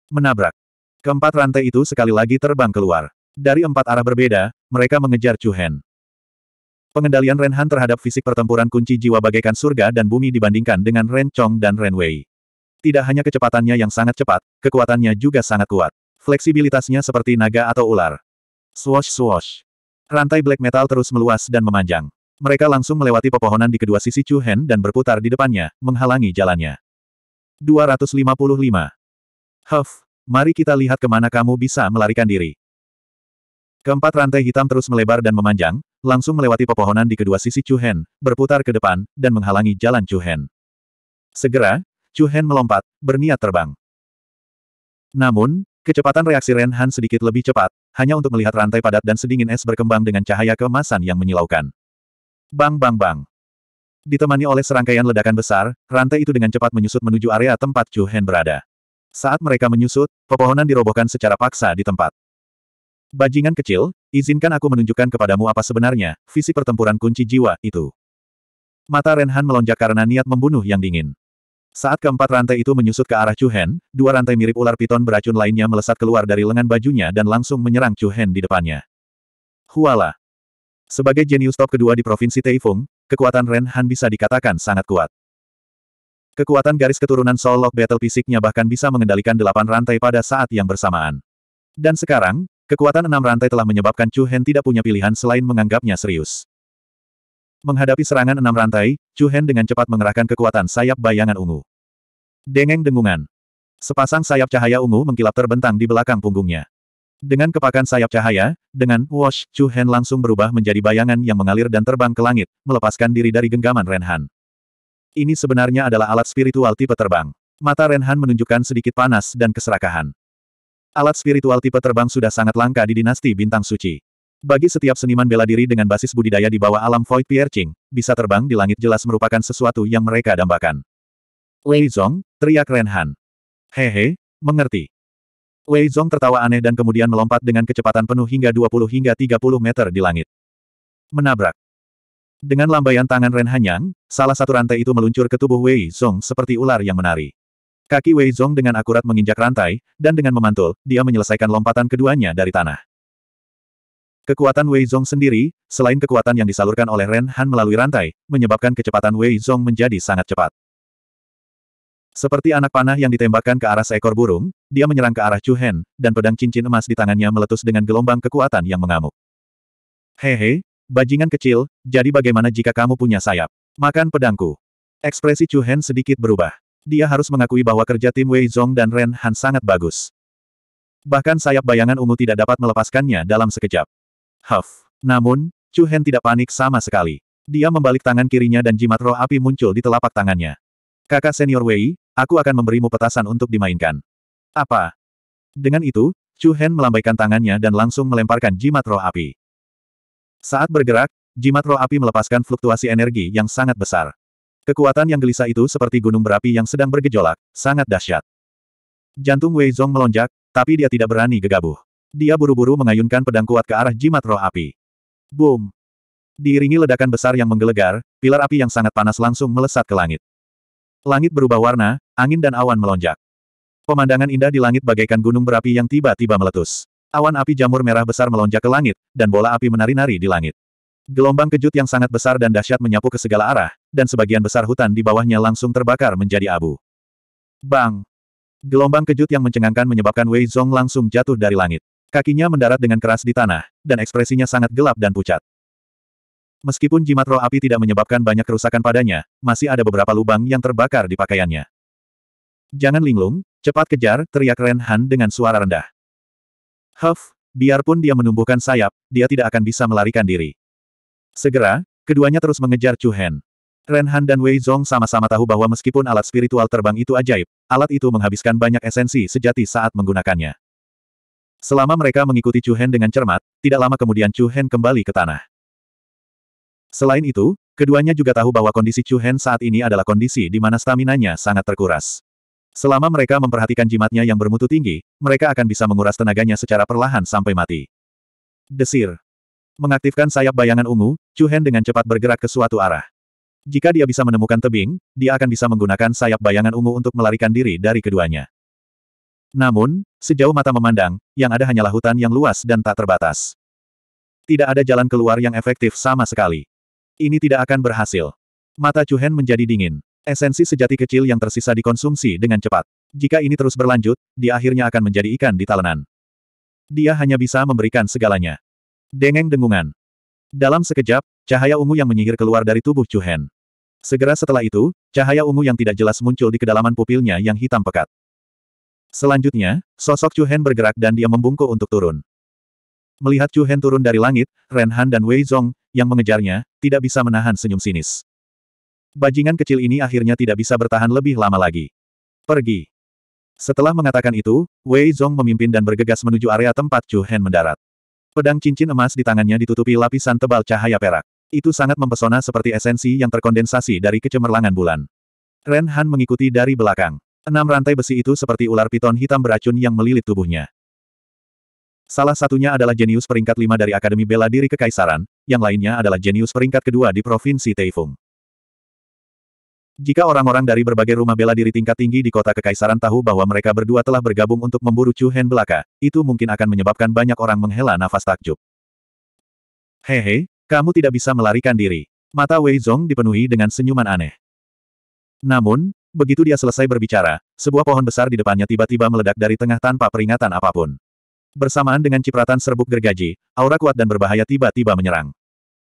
[SPEAKER 1] Menabrak. Keempat rantai itu sekali lagi terbang keluar. Dari empat arah berbeda, mereka mengejar Chu Hen. Pengendalian Ren Han terhadap fisik pertempuran kunci jiwa bagaikan surga dan bumi dibandingkan dengan Ren Chong dan Ren Wei. Tidak hanya kecepatannya yang sangat cepat, kekuatannya juga sangat kuat. Fleksibilitasnya seperti naga atau ular. Swash swash. Rantai black metal terus meluas dan memanjang. Mereka langsung melewati pepohonan di kedua sisi Chu Hen dan berputar di depannya, menghalangi jalannya. 255. Huff, mari kita lihat kemana kamu bisa melarikan diri. Keempat rantai hitam terus melebar dan memanjang, langsung melewati pepohonan di kedua sisi Chu berputar ke depan, dan menghalangi jalan Chu Segera, Chu melompat, berniat terbang. Namun, kecepatan reaksi Ren Han sedikit lebih cepat, hanya untuk melihat rantai padat dan sedingin es berkembang dengan cahaya kemasan yang menyilaukan. Bang bang bang. Ditemani oleh serangkaian ledakan besar, rantai itu dengan cepat menyusut menuju area tempat Chu berada. Saat mereka menyusut, pepohonan dirobohkan secara paksa di tempat. Bajingan kecil, izinkan aku menunjukkan kepadamu apa sebenarnya, visi pertempuran kunci jiwa, itu. Mata Renhan melonjak karena niat membunuh yang dingin. Saat keempat rantai itu menyusut ke arah Chu Hen dua rantai mirip ular piton beracun lainnya melesat keluar dari lengan bajunya dan langsung menyerang Chu Hen di depannya. Huala. Sebagai jenius top kedua di Provinsi Taifung, kekuatan Renhan bisa dikatakan sangat kuat. Kekuatan garis keturunan Soul Lock Battle fisiknya bahkan bisa mengendalikan delapan rantai pada saat yang bersamaan. Dan sekarang, kekuatan enam rantai telah menyebabkan Chu Hen tidak punya pilihan selain menganggapnya serius. Menghadapi serangan enam rantai, Chu Hen dengan cepat mengerahkan kekuatan sayap bayangan ungu. Dengeng dengungan. Sepasang sayap cahaya ungu mengkilap terbentang di belakang punggungnya. Dengan kepakan sayap cahaya, dengan wash, Chu Hen langsung berubah menjadi bayangan yang mengalir dan terbang ke langit, melepaskan diri dari genggaman Renhan. Ini sebenarnya adalah alat spiritual tipe terbang. Mata Renhan menunjukkan sedikit panas dan keserakahan. Alat spiritual tipe terbang sudah sangat langka di dinasti Bintang Suci. Bagi setiap seniman bela diri dengan basis budidaya di bawah alam Void Piercing, bisa terbang di langit jelas merupakan sesuatu yang mereka dambakan. Wei Zong, teriak Renhan. Hehe, mengerti. Wei Zong tertawa aneh dan kemudian melompat dengan kecepatan penuh hingga 20 hingga 30 meter di langit. Menabrak. Dengan lambaian tangan Ren Hanyang, salah satu rantai itu meluncur ke tubuh Wei Zong seperti ular yang menari. Kaki Wei Zong dengan akurat menginjak rantai, dan dengan memantul, dia menyelesaikan lompatan keduanya dari tanah. Kekuatan Wei Zong sendiri, selain kekuatan yang disalurkan oleh Ren Han melalui rantai, menyebabkan kecepatan Wei Zong menjadi sangat cepat. Seperti anak panah yang ditembakkan ke arah seekor burung, dia menyerang ke arah Chu Hen, dan pedang cincin emas di tangannya meletus dengan gelombang kekuatan yang mengamuk. Hehe, Bajingan kecil, jadi bagaimana jika kamu punya sayap? Makan pedangku. Ekspresi Chu Hen sedikit berubah. Dia harus mengakui bahwa kerja tim Wei Zong dan Ren Han sangat bagus. Bahkan sayap bayangan ungu tidak dapat melepaskannya dalam sekejap. Huff. Namun, Chu Hen tidak panik sama sekali. Dia membalik tangan kirinya dan jimat roh api muncul di telapak tangannya. Kakak senior Wei, aku akan memberimu petasan untuk dimainkan. Apa? Dengan itu, Chu Hen melambaikan tangannya dan langsung melemparkan jimat roh api. Saat bergerak, jimat roh api melepaskan fluktuasi energi yang sangat besar. Kekuatan yang gelisah itu seperti gunung berapi yang sedang bergejolak, sangat dahsyat. Jantung Wei Zong melonjak, tapi dia tidak berani gegabah. Dia buru-buru mengayunkan pedang kuat ke arah jimat roh api. Boom! Diiringi ledakan besar yang menggelegar, pilar api yang sangat panas langsung melesat ke langit. Langit berubah warna, angin dan awan melonjak. Pemandangan indah di langit bagaikan gunung berapi yang tiba-tiba meletus. Awan api jamur merah besar melonjak ke langit, dan bola api menari-nari di langit. Gelombang kejut yang sangat besar dan dahsyat menyapu ke segala arah, dan sebagian besar hutan di bawahnya langsung terbakar menjadi abu. Bang! Gelombang kejut yang mencengangkan menyebabkan Wei Zong langsung jatuh dari langit. Kakinya mendarat dengan keras di tanah, dan ekspresinya sangat gelap dan pucat. Meskipun jimat roh api tidak menyebabkan banyak kerusakan padanya, masih ada beberapa lubang yang terbakar di pakaiannya. Jangan linglung, cepat kejar, teriak Ren Han dengan suara rendah. Huff, biarpun dia menumbuhkan sayap, dia tidak akan bisa melarikan diri. Segera, keduanya terus mengejar Chu Hen. Ren Han dan Wei Zong sama-sama tahu bahwa meskipun alat spiritual terbang itu ajaib, alat itu menghabiskan banyak esensi sejati saat menggunakannya. Selama mereka mengikuti Chu Hen dengan cermat, tidak lama kemudian Chu Hen kembali ke tanah. Selain itu, keduanya juga tahu bahwa kondisi Chu Hen saat ini adalah kondisi di mana staminanya sangat terkuras. Selama mereka memperhatikan jimatnya yang bermutu tinggi, mereka akan bisa menguras tenaganya secara perlahan sampai mati. Desir. Mengaktifkan sayap bayangan ungu, Chu Hen dengan cepat bergerak ke suatu arah. Jika dia bisa menemukan tebing, dia akan bisa menggunakan sayap bayangan ungu untuk melarikan diri dari keduanya. Namun, sejauh mata memandang, yang ada hanyalah hutan yang luas dan tak terbatas. Tidak ada jalan keluar yang efektif sama sekali. Ini tidak akan berhasil. Mata Chu Hen menjadi dingin. Esensi sejati kecil yang tersisa dikonsumsi dengan cepat. Jika ini terus berlanjut, dia akhirnya akan menjadi ikan di talenan. Dia hanya bisa memberikan segalanya. Dengeng dengungan. Dalam sekejap, cahaya ungu yang menyihir keluar dari tubuh Chu Hen. Segera setelah itu, cahaya ungu yang tidak jelas muncul di kedalaman pupilnya yang hitam pekat. Selanjutnya, sosok Chu Hen bergerak dan dia membungkuk untuk turun. Melihat Chu Hen turun dari langit, Ren Han dan Wei Zong, yang mengejarnya, tidak bisa menahan senyum sinis bajingan kecil ini akhirnya tidak bisa bertahan lebih lama lagi. Pergi. Setelah mengatakan itu, Wei Zong memimpin dan bergegas menuju area tempat Chu Hen mendarat. Pedang cincin emas di tangannya ditutupi lapisan tebal cahaya perak. Itu sangat mempesona seperti esensi yang terkondensasi dari kecemerlangan bulan. Ren Han mengikuti dari belakang. Enam rantai besi itu seperti ular piton hitam beracun yang melilit tubuhnya. Salah satunya adalah jenius peringkat lima dari Akademi Bela Diri Kekaisaran, yang lainnya adalah jenius peringkat kedua di Provinsi Taifung. Jika orang-orang dari berbagai rumah bela diri tingkat tinggi di kota kekaisaran tahu bahwa mereka berdua telah bergabung untuk memburu Chu Hen belaka, itu mungkin akan menyebabkan banyak orang menghela nafas takjub. Hehe, kamu tidak bisa melarikan diri. Mata Wei Zhong dipenuhi dengan senyuman aneh. Namun, begitu dia selesai berbicara, sebuah pohon besar di depannya tiba-tiba meledak dari tengah tanpa peringatan apapun. Bersamaan dengan cipratan serbuk gergaji, aura kuat dan berbahaya tiba-tiba menyerang.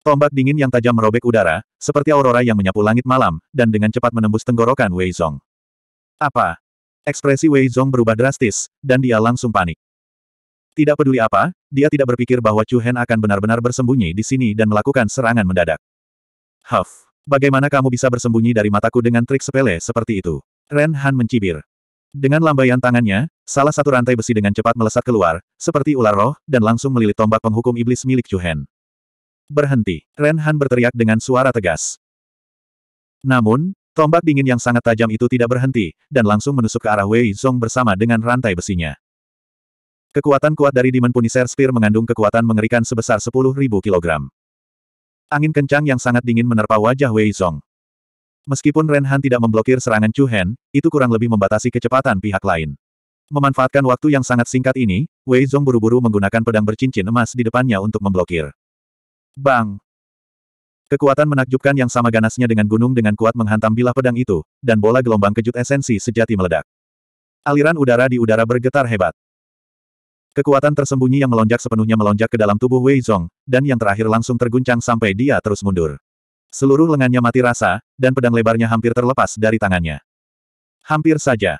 [SPEAKER 1] Tombak dingin yang tajam merobek udara, seperti aurora yang menyapu langit malam, dan dengan cepat menembus tenggorokan Wei Zong. Apa? Ekspresi Wei Zong berubah drastis, dan dia langsung panik. Tidak peduli apa, dia tidak berpikir bahwa Chu Hen akan benar-benar bersembunyi di sini dan melakukan serangan mendadak. Huff, bagaimana kamu bisa bersembunyi dari mataku dengan trik sepele seperti itu? Ren Han mencibir. Dengan lambaian tangannya, salah satu rantai besi dengan cepat melesat keluar, seperti ular roh, dan langsung melilit tombak penghukum iblis milik Chu Hen. Berhenti. Ren Han berteriak dengan suara tegas. Namun, tombak dingin yang sangat tajam itu tidak berhenti, dan langsung menusuk ke arah Wei Zong bersama dengan rantai besinya. Kekuatan kuat dari Demon Punisher Spear mengandung kekuatan mengerikan sebesar 10.000 kg. Angin kencang yang sangat dingin menerpa wajah Wei Zong. Meskipun Ren Han tidak memblokir serangan Chu Hen, itu kurang lebih membatasi kecepatan pihak lain. Memanfaatkan waktu yang sangat singkat ini, Wei Zong buru-buru menggunakan pedang bercincin emas di depannya untuk memblokir. Bang! Kekuatan menakjubkan yang sama ganasnya dengan gunung dengan kuat menghantam bilah pedang itu, dan bola gelombang kejut esensi sejati meledak. Aliran udara di udara bergetar hebat. Kekuatan tersembunyi yang melonjak sepenuhnya melonjak ke dalam tubuh Wei Zong, dan yang terakhir langsung terguncang sampai dia terus mundur. Seluruh lengannya mati rasa, dan pedang lebarnya hampir terlepas dari tangannya. Hampir saja.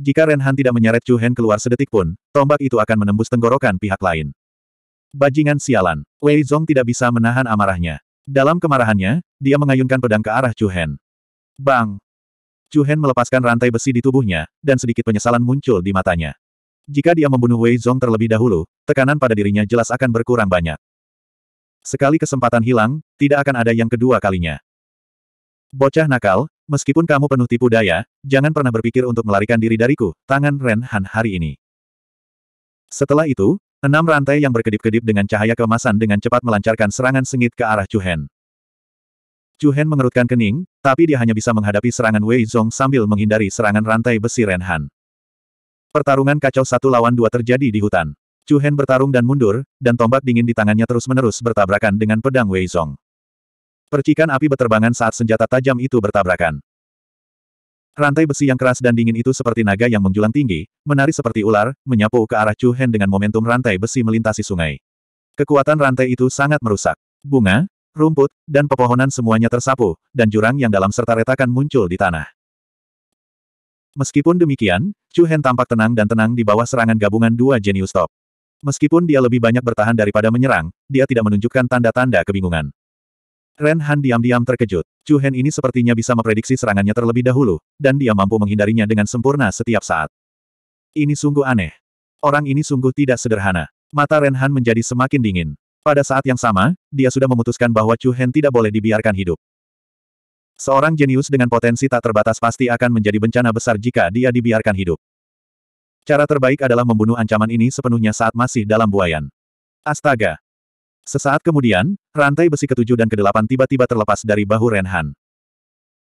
[SPEAKER 1] Jika Renhan tidak menyeret Chu Hen keluar sedetik pun, tombak itu akan menembus tenggorokan pihak lain. Bajingan sialan. Wei Zong tidak bisa menahan amarahnya. Dalam kemarahannya, dia mengayunkan pedang ke arah Chu Hen. Bang! Chu Hen melepaskan rantai besi di tubuhnya, dan sedikit penyesalan muncul di matanya. Jika dia membunuh Wei Zong terlebih dahulu, tekanan pada dirinya jelas akan berkurang banyak. Sekali kesempatan hilang, tidak akan ada yang kedua kalinya. Bocah nakal, meskipun kamu penuh tipu daya, jangan pernah berpikir untuk melarikan diri dariku, tangan Ren Han hari ini. Setelah itu, Enam rantai yang berkedip-kedip dengan cahaya kemasan dengan cepat melancarkan serangan sengit ke arah Chuhen. Hen mengerutkan kening, tapi dia hanya bisa menghadapi serangan Wei Zhong sambil menghindari serangan rantai besi Renhan. Pertarungan kacau satu lawan dua terjadi di hutan. Hen bertarung dan mundur, dan tombak dingin di tangannya terus-menerus bertabrakan dengan pedang Wei Zhong. Percikan api beterbangan saat senjata tajam itu bertabrakan. Rantai besi yang keras dan dingin itu seperti naga yang menjulang tinggi, menari seperti ular, menyapu ke arah Chu Hen dengan momentum rantai besi melintasi sungai. Kekuatan rantai itu sangat merusak. Bunga, rumput, dan pepohonan semuanya tersapu, dan jurang yang dalam serta retakan muncul di tanah. Meskipun demikian, Chu Hen tampak tenang dan tenang di bawah serangan gabungan dua jenius top. Meskipun dia lebih banyak bertahan daripada menyerang, dia tidak menunjukkan tanda-tanda kebingungan. Ren Han diam-diam terkejut. Chu Hen ini sepertinya bisa memprediksi serangannya terlebih dahulu, dan dia mampu menghindarinya dengan sempurna setiap saat. Ini sungguh aneh. Orang ini sungguh tidak sederhana. Mata Ren Han menjadi semakin dingin. Pada saat yang sama, dia sudah memutuskan bahwa Chu Hen tidak boleh dibiarkan hidup. Seorang jenius dengan potensi tak terbatas pasti akan menjadi bencana besar jika dia dibiarkan hidup. Cara terbaik adalah membunuh ancaman ini sepenuhnya saat masih dalam buayan. Astaga, Sesaat kemudian, rantai besi ketujuh dan kedelapan tiba-tiba terlepas dari bahu Renhan.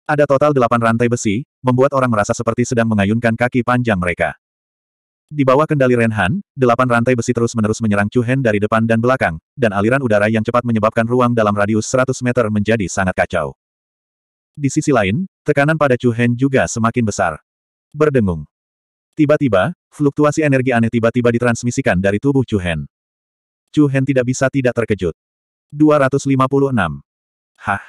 [SPEAKER 1] Ada total delapan rantai besi, membuat orang merasa seperti sedang mengayunkan kaki panjang mereka. Di bawah kendali Renhan, delapan rantai besi terus-menerus menyerang Chu Hen dari depan dan belakang, dan aliran udara yang cepat menyebabkan ruang dalam radius 100 meter menjadi sangat kacau. Di sisi lain, tekanan pada Chu Hen juga semakin besar. Berdengung. Tiba-tiba, fluktuasi energi aneh tiba-tiba ditransmisikan dari tubuh Chu Hen. Chu Hen tidak bisa tidak terkejut. 256. Hah.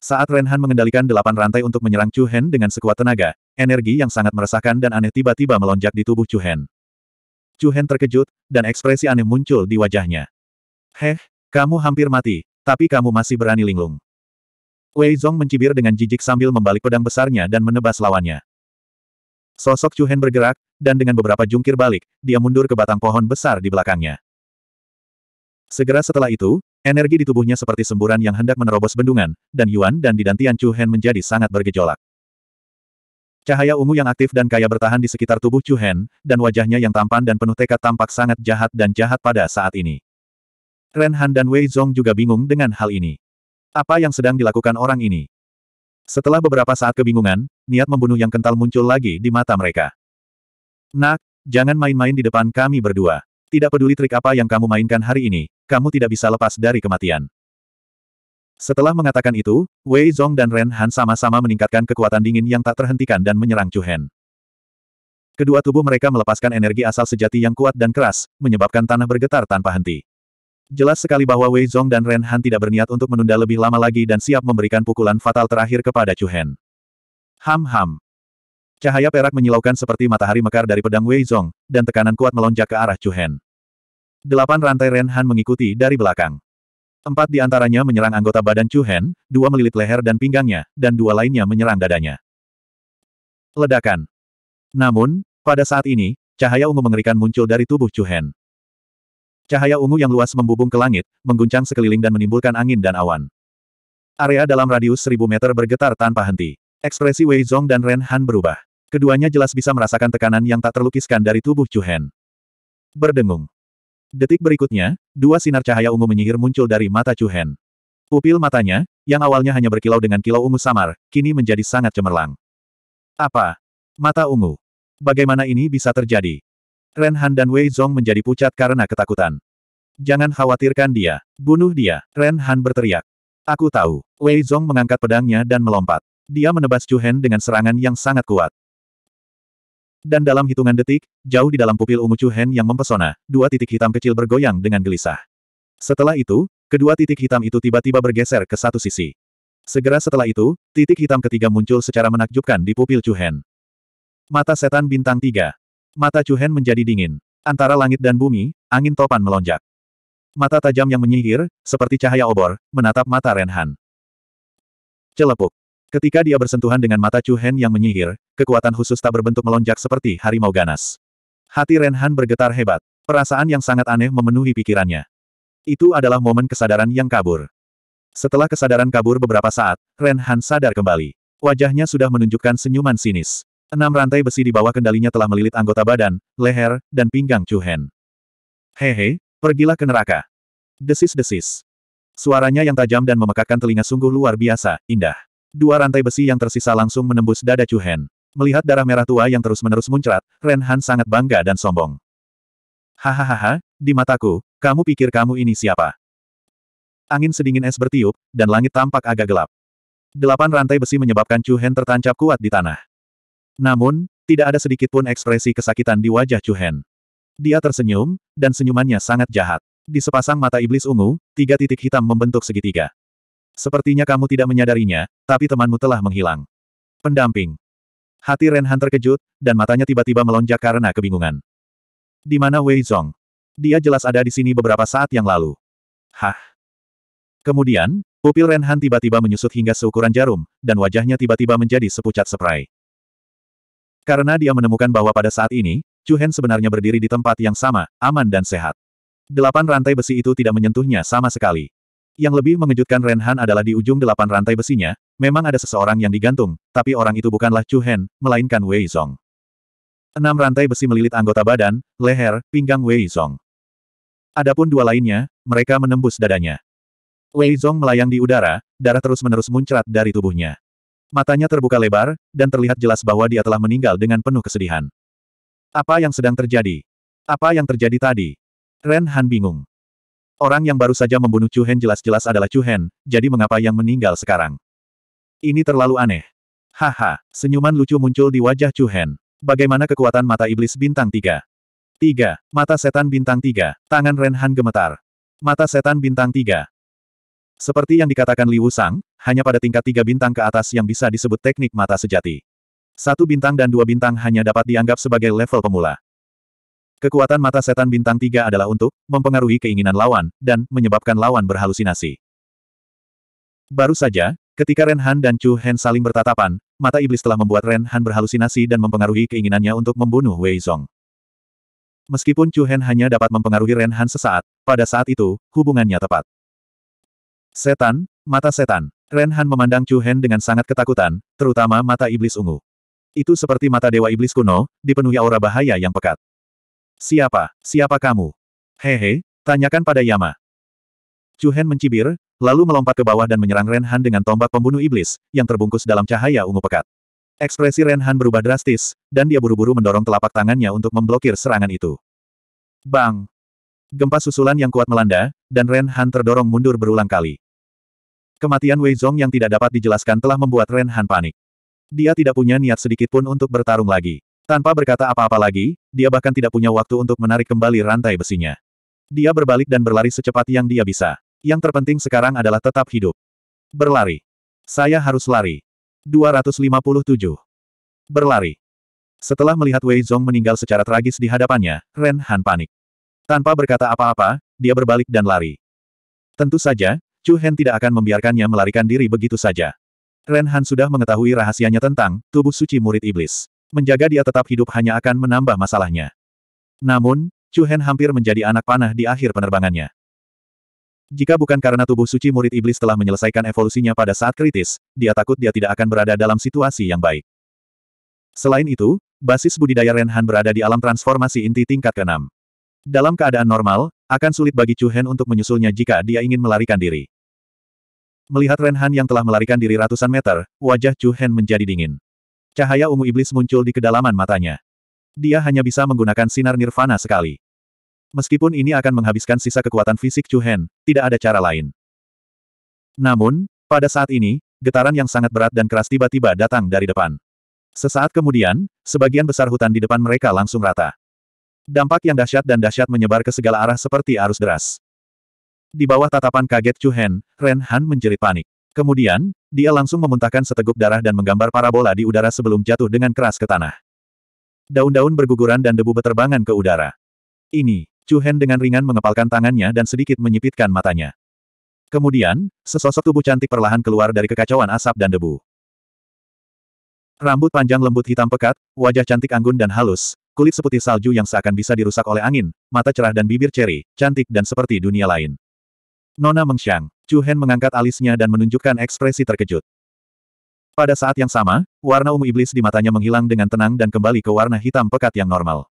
[SPEAKER 1] Saat Renhan mengendalikan delapan rantai untuk menyerang Chu Hen dengan sekuat tenaga, energi yang sangat meresahkan dan aneh tiba-tiba melonjak di tubuh Chu Hen. Chu Hen terkejut, dan ekspresi aneh muncul di wajahnya. Heh, kamu hampir mati, tapi kamu masih berani linglung. Wei Zong mencibir dengan jijik sambil membalik pedang besarnya dan menebas lawannya. Sosok Chu Hen bergerak, dan dengan beberapa jungkir balik, dia mundur ke batang pohon besar di belakangnya. Segera setelah itu, energi di tubuhnya seperti semburan yang hendak menerobos bendungan, dan Yuan dan Didantian Chu Hen menjadi sangat bergejolak. Cahaya ungu yang aktif dan kaya bertahan di sekitar tubuh Chu Hen, dan wajahnya yang tampan dan penuh tekad tampak sangat jahat dan jahat pada saat ini. Ren Han dan Wei Zong juga bingung dengan hal ini. Apa yang sedang dilakukan orang ini? Setelah beberapa saat kebingungan, niat membunuh yang kental muncul lagi di mata mereka. Nak, jangan main-main di depan kami berdua. Tidak peduli trik apa yang kamu mainkan hari ini, kamu tidak bisa lepas dari kematian. Setelah mengatakan itu, Wei Zong dan Ren Han sama-sama meningkatkan kekuatan dingin yang tak terhentikan dan menyerang Chu Hen. Kedua tubuh mereka melepaskan energi asal sejati yang kuat dan keras, menyebabkan tanah bergetar tanpa henti. Jelas sekali bahwa Wei Zong dan Ren Han tidak berniat untuk menunda lebih lama lagi dan siap memberikan pukulan fatal terakhir kepada Chu Hen. Ham-ham. Cahaya perak menyilaukan seperti matahari mekar dari pedang Wei Zong, dan tekanan kuat melonjak ke arah Chu Hen. Delapan rantai Ren Han mengikuti dari belakang. Empat di antaranya menyerang anggota badan Chu Hen, dua melilit leher dan pinggangnya, dan dua lainnya menyerang dadanya. Ledakan. Namun, pada saat ini, cahaya ungu mengerikan muncul dari tubuh Chu Hen. Cahaya ungu yang luas membubung ke langit, mengguncang sekeliling dan menimbulkan angin dan awan. Area dalam radius seribu meter bergetar tanpa henti. Ekspresi Wei Zong dan Ren Han berubah. Keduanya jelas bisa merasakan tekanan yang tak terlukiskan dari tubuh Chu Hen. Berdengung. Detik berikutnya, dua sinar cahaya ungu menyihir muncul dari mata Chu Hen. Pupil matanya, yang awalnya hanya berkilau dengan kilau ungu samar, kini menjadi sangat cemerlang. Apa? Mata ungu. Bagaimana ini bisa terjadi? Ren Han dan Wei Zong menjadi pucat karena ketakutan. Jangan khawatirkan dia. Bunuh dia. Ren Han berteriak. Aku tahu. Wei Zong mengangkat pedangnya dan melompat. Dia menebas Chu Hen dengan serangan yang sangat kuat. Dan dalam hitungan detik, jauh di dalam pupil ungu Chu Hen yang mempesona, dua titik hitam kecil bergoyang dengan gelisah. Setelah itu, kedua titik hitam itu tiba-tiba bergeser ke satu sisi. Segera setelah itu, titik hitam ketiga muncul secara menakjubkan di pupil Chu Hen. Mata setan bintang tiga. Mata Chu Hen menjadi dingin. Antara langit dan bumi, angin topan melonjak. Mata tajam yang menyihir, seperti cahaya obor, menatap mata Renhan. Han. Celepuk. Ketika dia bersentuhan dengan mata Chu Hen yang menyihir, kekuatan khusus tak berbentuk melonjak seperti harimau ganas. Hati Renhan bergetar hebat. Perasaan yang sangat aneh memenuhi pikirannya. Itu adalah momen kesadaran yang kabur. Setelah kesadaran kabur beberapa saat, Renhan sadar kembali. Wajahnya sudah menunjukkan senyuman sinis. Enam rantai besi di bawah kendalinya telah melilit anggota badan, leher, dan pinggang Chuhen. Hehe, pergilah ke neraka. Desis-desis. Suaranya yang tajam dan memekakkan telinga sungguh luar biasa, indah. Dua rantai besi yang tersisa langsung menembus dada Chuhen. Melihat darah merah tua yang terus-menerus muncrat, Renhan sangat bangga dan sombong. Hahaha, di mataku, kamu pikir kamu ini siapa? Angin sedingin es bertiup, dan langit tampak agak gelap. Delapan rantai besi menyebabkan Chu Hen tertancap kuat di tanah. Namun, tidak ada sedikitpun ekspresi kesakitan di wajah Chu Hen. Dia tersenyum, dan senyumannya sangat jahat. Di sepasang mata iblis ungu, tiga titik hitam membentuk segitiga. Sepertinya kamu tidak menyadarinya, tapi temanmu telah menghilang. Pendamping. Hati Renhan terkejut, dan matanya tiba-tiba melonjak karena kebingungan. Di mana Wei Zong? Dia jelas ada di sini beberapa saat yang lalu. Hah? Kemudian, pupil Renhan tiba-tiba menyusut hingga seukuran jarum, dan wajahnya tiba-tiba menjadi sepucat seprai. Karena dia menemukan bahwa pada saat ini, Chu Hen sebenarnya berdiri di tempat yang sama, aman dan sehat. Delapan rantai besi itu tidak menyentuhnya sama sekali. Yang lebih mengejutkan Ren Han adalah di ujung delapan rantai besinya, memang ada seseorang yang digantung, tapi orang itu bukanlah Chu Hen, melainkan Wei Zong. Enam rantai besi melilit anggota badan, leher, pinggang Wei Zong. Adapun dua lainnya, mereka menembus dadanya. Wei Zong melayang di udara, darah terus-menerus muncrat dari tubuhnya. Matanya terbuka lebar, dan terlihat jelas bahwa dia telah meninggal dengan penuh kesedihan. Apa yang sedang terjadi? Apa yang terjadi tadi? Ren Han bingung. Orang yang baru saja membunuh Chu Hen jelas-jelas adalah Chu Hen, jadi mengapa yang meninggal sekarang? Ini terlalu aneh. Haha, senyuman lucu muncul di wajah Chu Hen. Bagaimana kekuatan mata iblis bintang tiga? Tiga, Mata setan bintang tiga. Tangan Ren Han gemetar. Mata setan bintang tiga. Seperti yang dikatakan Liu Sang, hanya pada tingkat tiga bintang ke atas yang bisa disebut teknik mata sejati. Satu bintang dan dua bintang hanya dapat dianggap sebagai level pemula. Kekuatan mata setan bintang tiga adalah untuk mempengaruhi keinginan lawan, dan menyebabkan lawan berhalusinasi. Baru saja, ketika Ren Han dan Chu Hen saling bertatapan, mata iblis telah membuat Ren Han berhalusinasi dan mempengaruhi keinginannya untuk membunuh Wei Zong. Meskipun Chu Hen hanya dapat mempengaruhi Ren Han sesaat, pada saat itu, hubungannya tepat. Setan, mata setan. Ren Han memandang Chu Hen dengan sangat ketakutan, terutama mata iblis ungu. Itu seperti mata dewa iblis kuno, dipenuhi aura bahaya yang pekat. Siapa? Siapa kamu? Hehe, tanyakan pada Yama. Cuhen mencibir, lalu melompat ke bawah dan menyerang Ren Han dengan tombak pembunuh iblis, yang terbungkus dalam cahaya ungu pekat. Ekspresi Ren Han berubah drastis, dan dia buru-buru mendorong telapak tangannya untuk memblokir serangan itu. Bang! Gempa susulan yang kuat melanda, dan Ren Han terdorong mundur berulang kali. Kematian Wei Zong yang tidak dapat dijelaskan telah membuat Ren Han panik. Dia tidak punya niat sedikit pun untuk bertarung lagi. Tanpa berkata apa-apa lagi, dia bahkan tidak punya waktu untuk menarik kembali rantai besinya. Dia berbalik dan berlari secepat yang dia bisa. Yang terpenting sekarang adalah tetap hidup. Berlari. Saya harus lari. 257. Berlari. Setelah melihat Wei Zhong meninggal secara tragis di hadapannya, Ren Han panik. Tanpa berkata apa-apa, dia berbalik dan lari. Tentu saja, Chu Hen tidak akan membiarkannya melarikan diri begitu saja. Ren Han sudah mengetahui rahasianya tentang tubuh suci murid iblis menjaga dia tetap hidup hanya akan menambah masalahnya. Namun, Chu Hen hampir menjadi anak panah di akhir penerbangannya. Jika bukan karena tubuh suci murid iblis telah menyelesaikan evolusinya pada saat kritis, dia takut dia tidak akan berada dalam situasi yang baik. Selain itu, basis budidaya Renhan berada di alam transformasi inti tingkat ke-6. Dalam keadaan normal, akan sulit bagi Chu Hen untuk menyusulnya jika dia ingin melarikan diri. Melihat Renhan yang telah melarikan diri ratusan meter, wajah Chu Hen menjadi dingin. Cahaya ungu iblis muncul di kedalaman matanya. Dia hanya bisa menggunakan sinar nirvana sekali. Meskipun ini akan menghabiskan sisa kekuatan fisik Chu Hen, tidak ada cara lain. Namun, pada saat ini, getaran yang sangat berat dan keras tiba-tiba datang dari depan. Sesaat kemudian, sebagian besar hutan di depan mereka langsung rata. Dampak yang dahsyat dan dahsyat menyebar ke segala arah seperti arus deras. Di bawah tatapan kaget Chu Hen, Ren Han menjerit panik. Kemudian, dia langsung memuntahkan seteguk darah dan menggambar parabola di udara sebelum jatuh dengan keras ke tanah. Daun-daun berguguran dan debu beterbangan ke udara. Ini, Chu Hen dengan ringan mengepalkan tangannya dan sedikit menyipitkan matanya. Kemudian, sesosok tubuh cantik perlahan keluar dari kekacauan asap dan debu. Rambut panjang lembut hitam pekat, wajah cantik anggun dan halus, kulit seputih salju yang seakan bisa dirusak oleh angin, mata cerah dan bibir ceri, cantik dan seperti dunia lain. Nona Mengxiang. Chu Hen mengangkat alisnya dan menunjukkan ekspresi terkejut. Pada saat yang sama, warna ungu iblis di matanya menghilang dengan tenang dan kembali ke warna hitam pekat yang normal.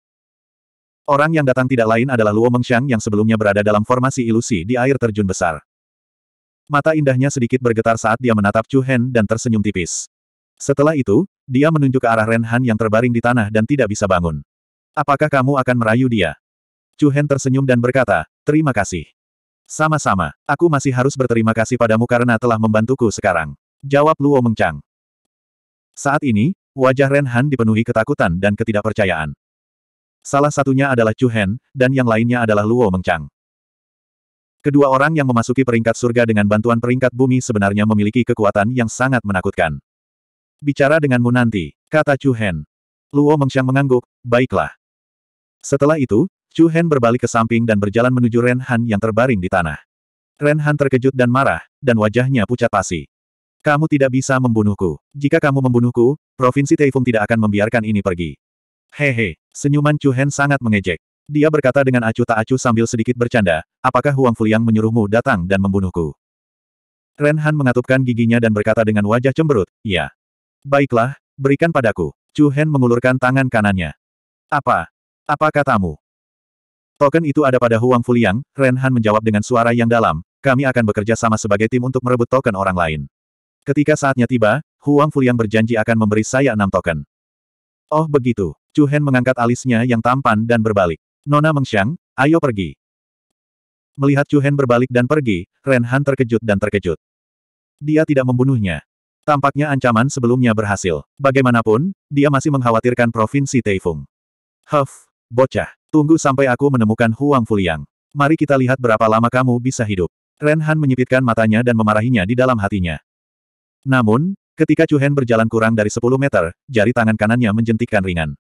[SPEAKER 1] Orang yang datang tidak lain adalah Luo Mengxiang yang sebelumnya berada dalam formasi ilusi di air terjun besar. Mata indahnya sedikit bergetar saat dia menatap Chu Hen dan tersenyum tipis. Setelah itu, dia menunjuk ke arah Ren Han yang terbaring di tanah dan tidak bisa bangun. Apakah kamu akan merayu dia? Chu Hen tersenyum dan berkata, terima kasih. Sama-sama, aku masih harus berterima kasih padamu karena telah membantuku sekarang. Jawab Luo Mengchang. Saat ini, wajah Ren Han dipenuhi ketakutan dan ketidakpercayaan. Salah satunya adalah Chu Hen, dan yang lainnya adalah Luo Mengchang. Kedua orang yang memasuki peringkat surga dengan bantuan peringkat bumi sebenarnya memiliki kekuatan yang sangat menakutkan. Bicara denganmu nanti, kata Chu Hen. Luo Mengchang mengangguk, baiklah. Setelah itu, Chu Hen berbalik ke samping dan berjalan menuju Ren Han yang terbaring di tanah. Ren Han terkejut dan marah, dan wajahnya pucat pasi. Kamu tidak bisa membunuhku. Jika kamu membunuhku, Provinsi Taifung tidak akan membiarkan ini pergi. Hehe, senyuman Chu Hen sangat mengejek. Dia berkata dengan acuh tak acuh sambil sedikit bercanda, apakah Huang Fuliang menyuruhmu datang dan membunuhku? Ren Han mengatupkan giginya dan berkata dengan wajah cemberut, "Ya. Baiklah, berikan padaku. Chu Hen mengulurkan tangan kanannya. Apa? Apa katamu? Token itu ada pada Huang Fuliang, Ren Han menjawab dengan suara yang dalam, kami akan bekerja sama sebagai tim untuk merebut token orang lain. Ketika saatnya tiba, Huang Fuliang berjanji akan memberi saya enam token. Oh begitu, Chu Hen mengangkat alisnya yang tampan dan berbalik. Nona Mengxiang, ayo pergi. Melihat Chu Hen berbalik dan pergi, Ren Han terkejut dan terkejut. Dia tidak membunuhnya. Tampaknya ancaman sebelumnya berhasil. Bagaimanapun, dia masih mengkhawatirkan provinsi Taifung. Huff, bocah. Tunggu sampai aku menemukan Huang Fuliang. Mari kita lihat berapa lama kamu bisa hidup. Ren Han menyipitkan matanya dan memarahinya di dalam hatinya. Namun, ketika Chu Hen berjalan kurang dari 10 meter, jari tangan kanannya menjentikkan ringan.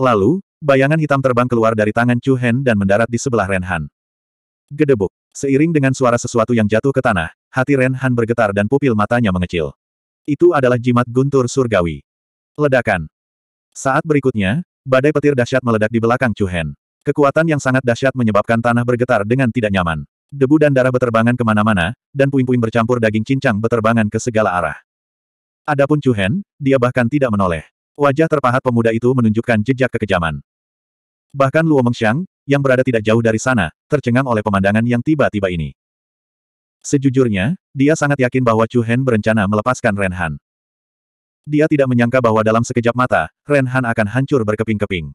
[SPEAKER 1] Lalu, bayangan hitam terbang keluar dari tangan Chu Hen dan mendarat di sebelah Ren Han. Gedebuk. Seiring dengan suara sesuatu yang jatuh ke tanah, hati Ren Han bergetar dan pupil matanya mengecil. Itu adalah jimat guntur surgawi. Ledakan. Saat berikutnya, Badai petir dahsyat meledak di belakang Chu Hen. Kekuatan yang sangat dahsyat menyebabkan tanah bergetar dengan tidak nyaman. Debu dan darah beterbangan kemana-mana, dan puing-puing bercampur daging cincang beterbangan ke segala arah. Adapun Chu Hen, dia bahkan tidak menoleh. Wajah terpahat pemuda itu menunjukkan jejak kekejaman. Bahkan Luo Mengxiang, yang berada tidak jauh dari sana, tercengang oleh pemandangan yang tiba-tiba ini. Sejujurnya, dia sangat yakin bahwa Chu Hen berencana melepaskan Renhan. Dia tidak menyangka bahwa dalam sekejap mata, Renhan akan hancur berkeping-keping.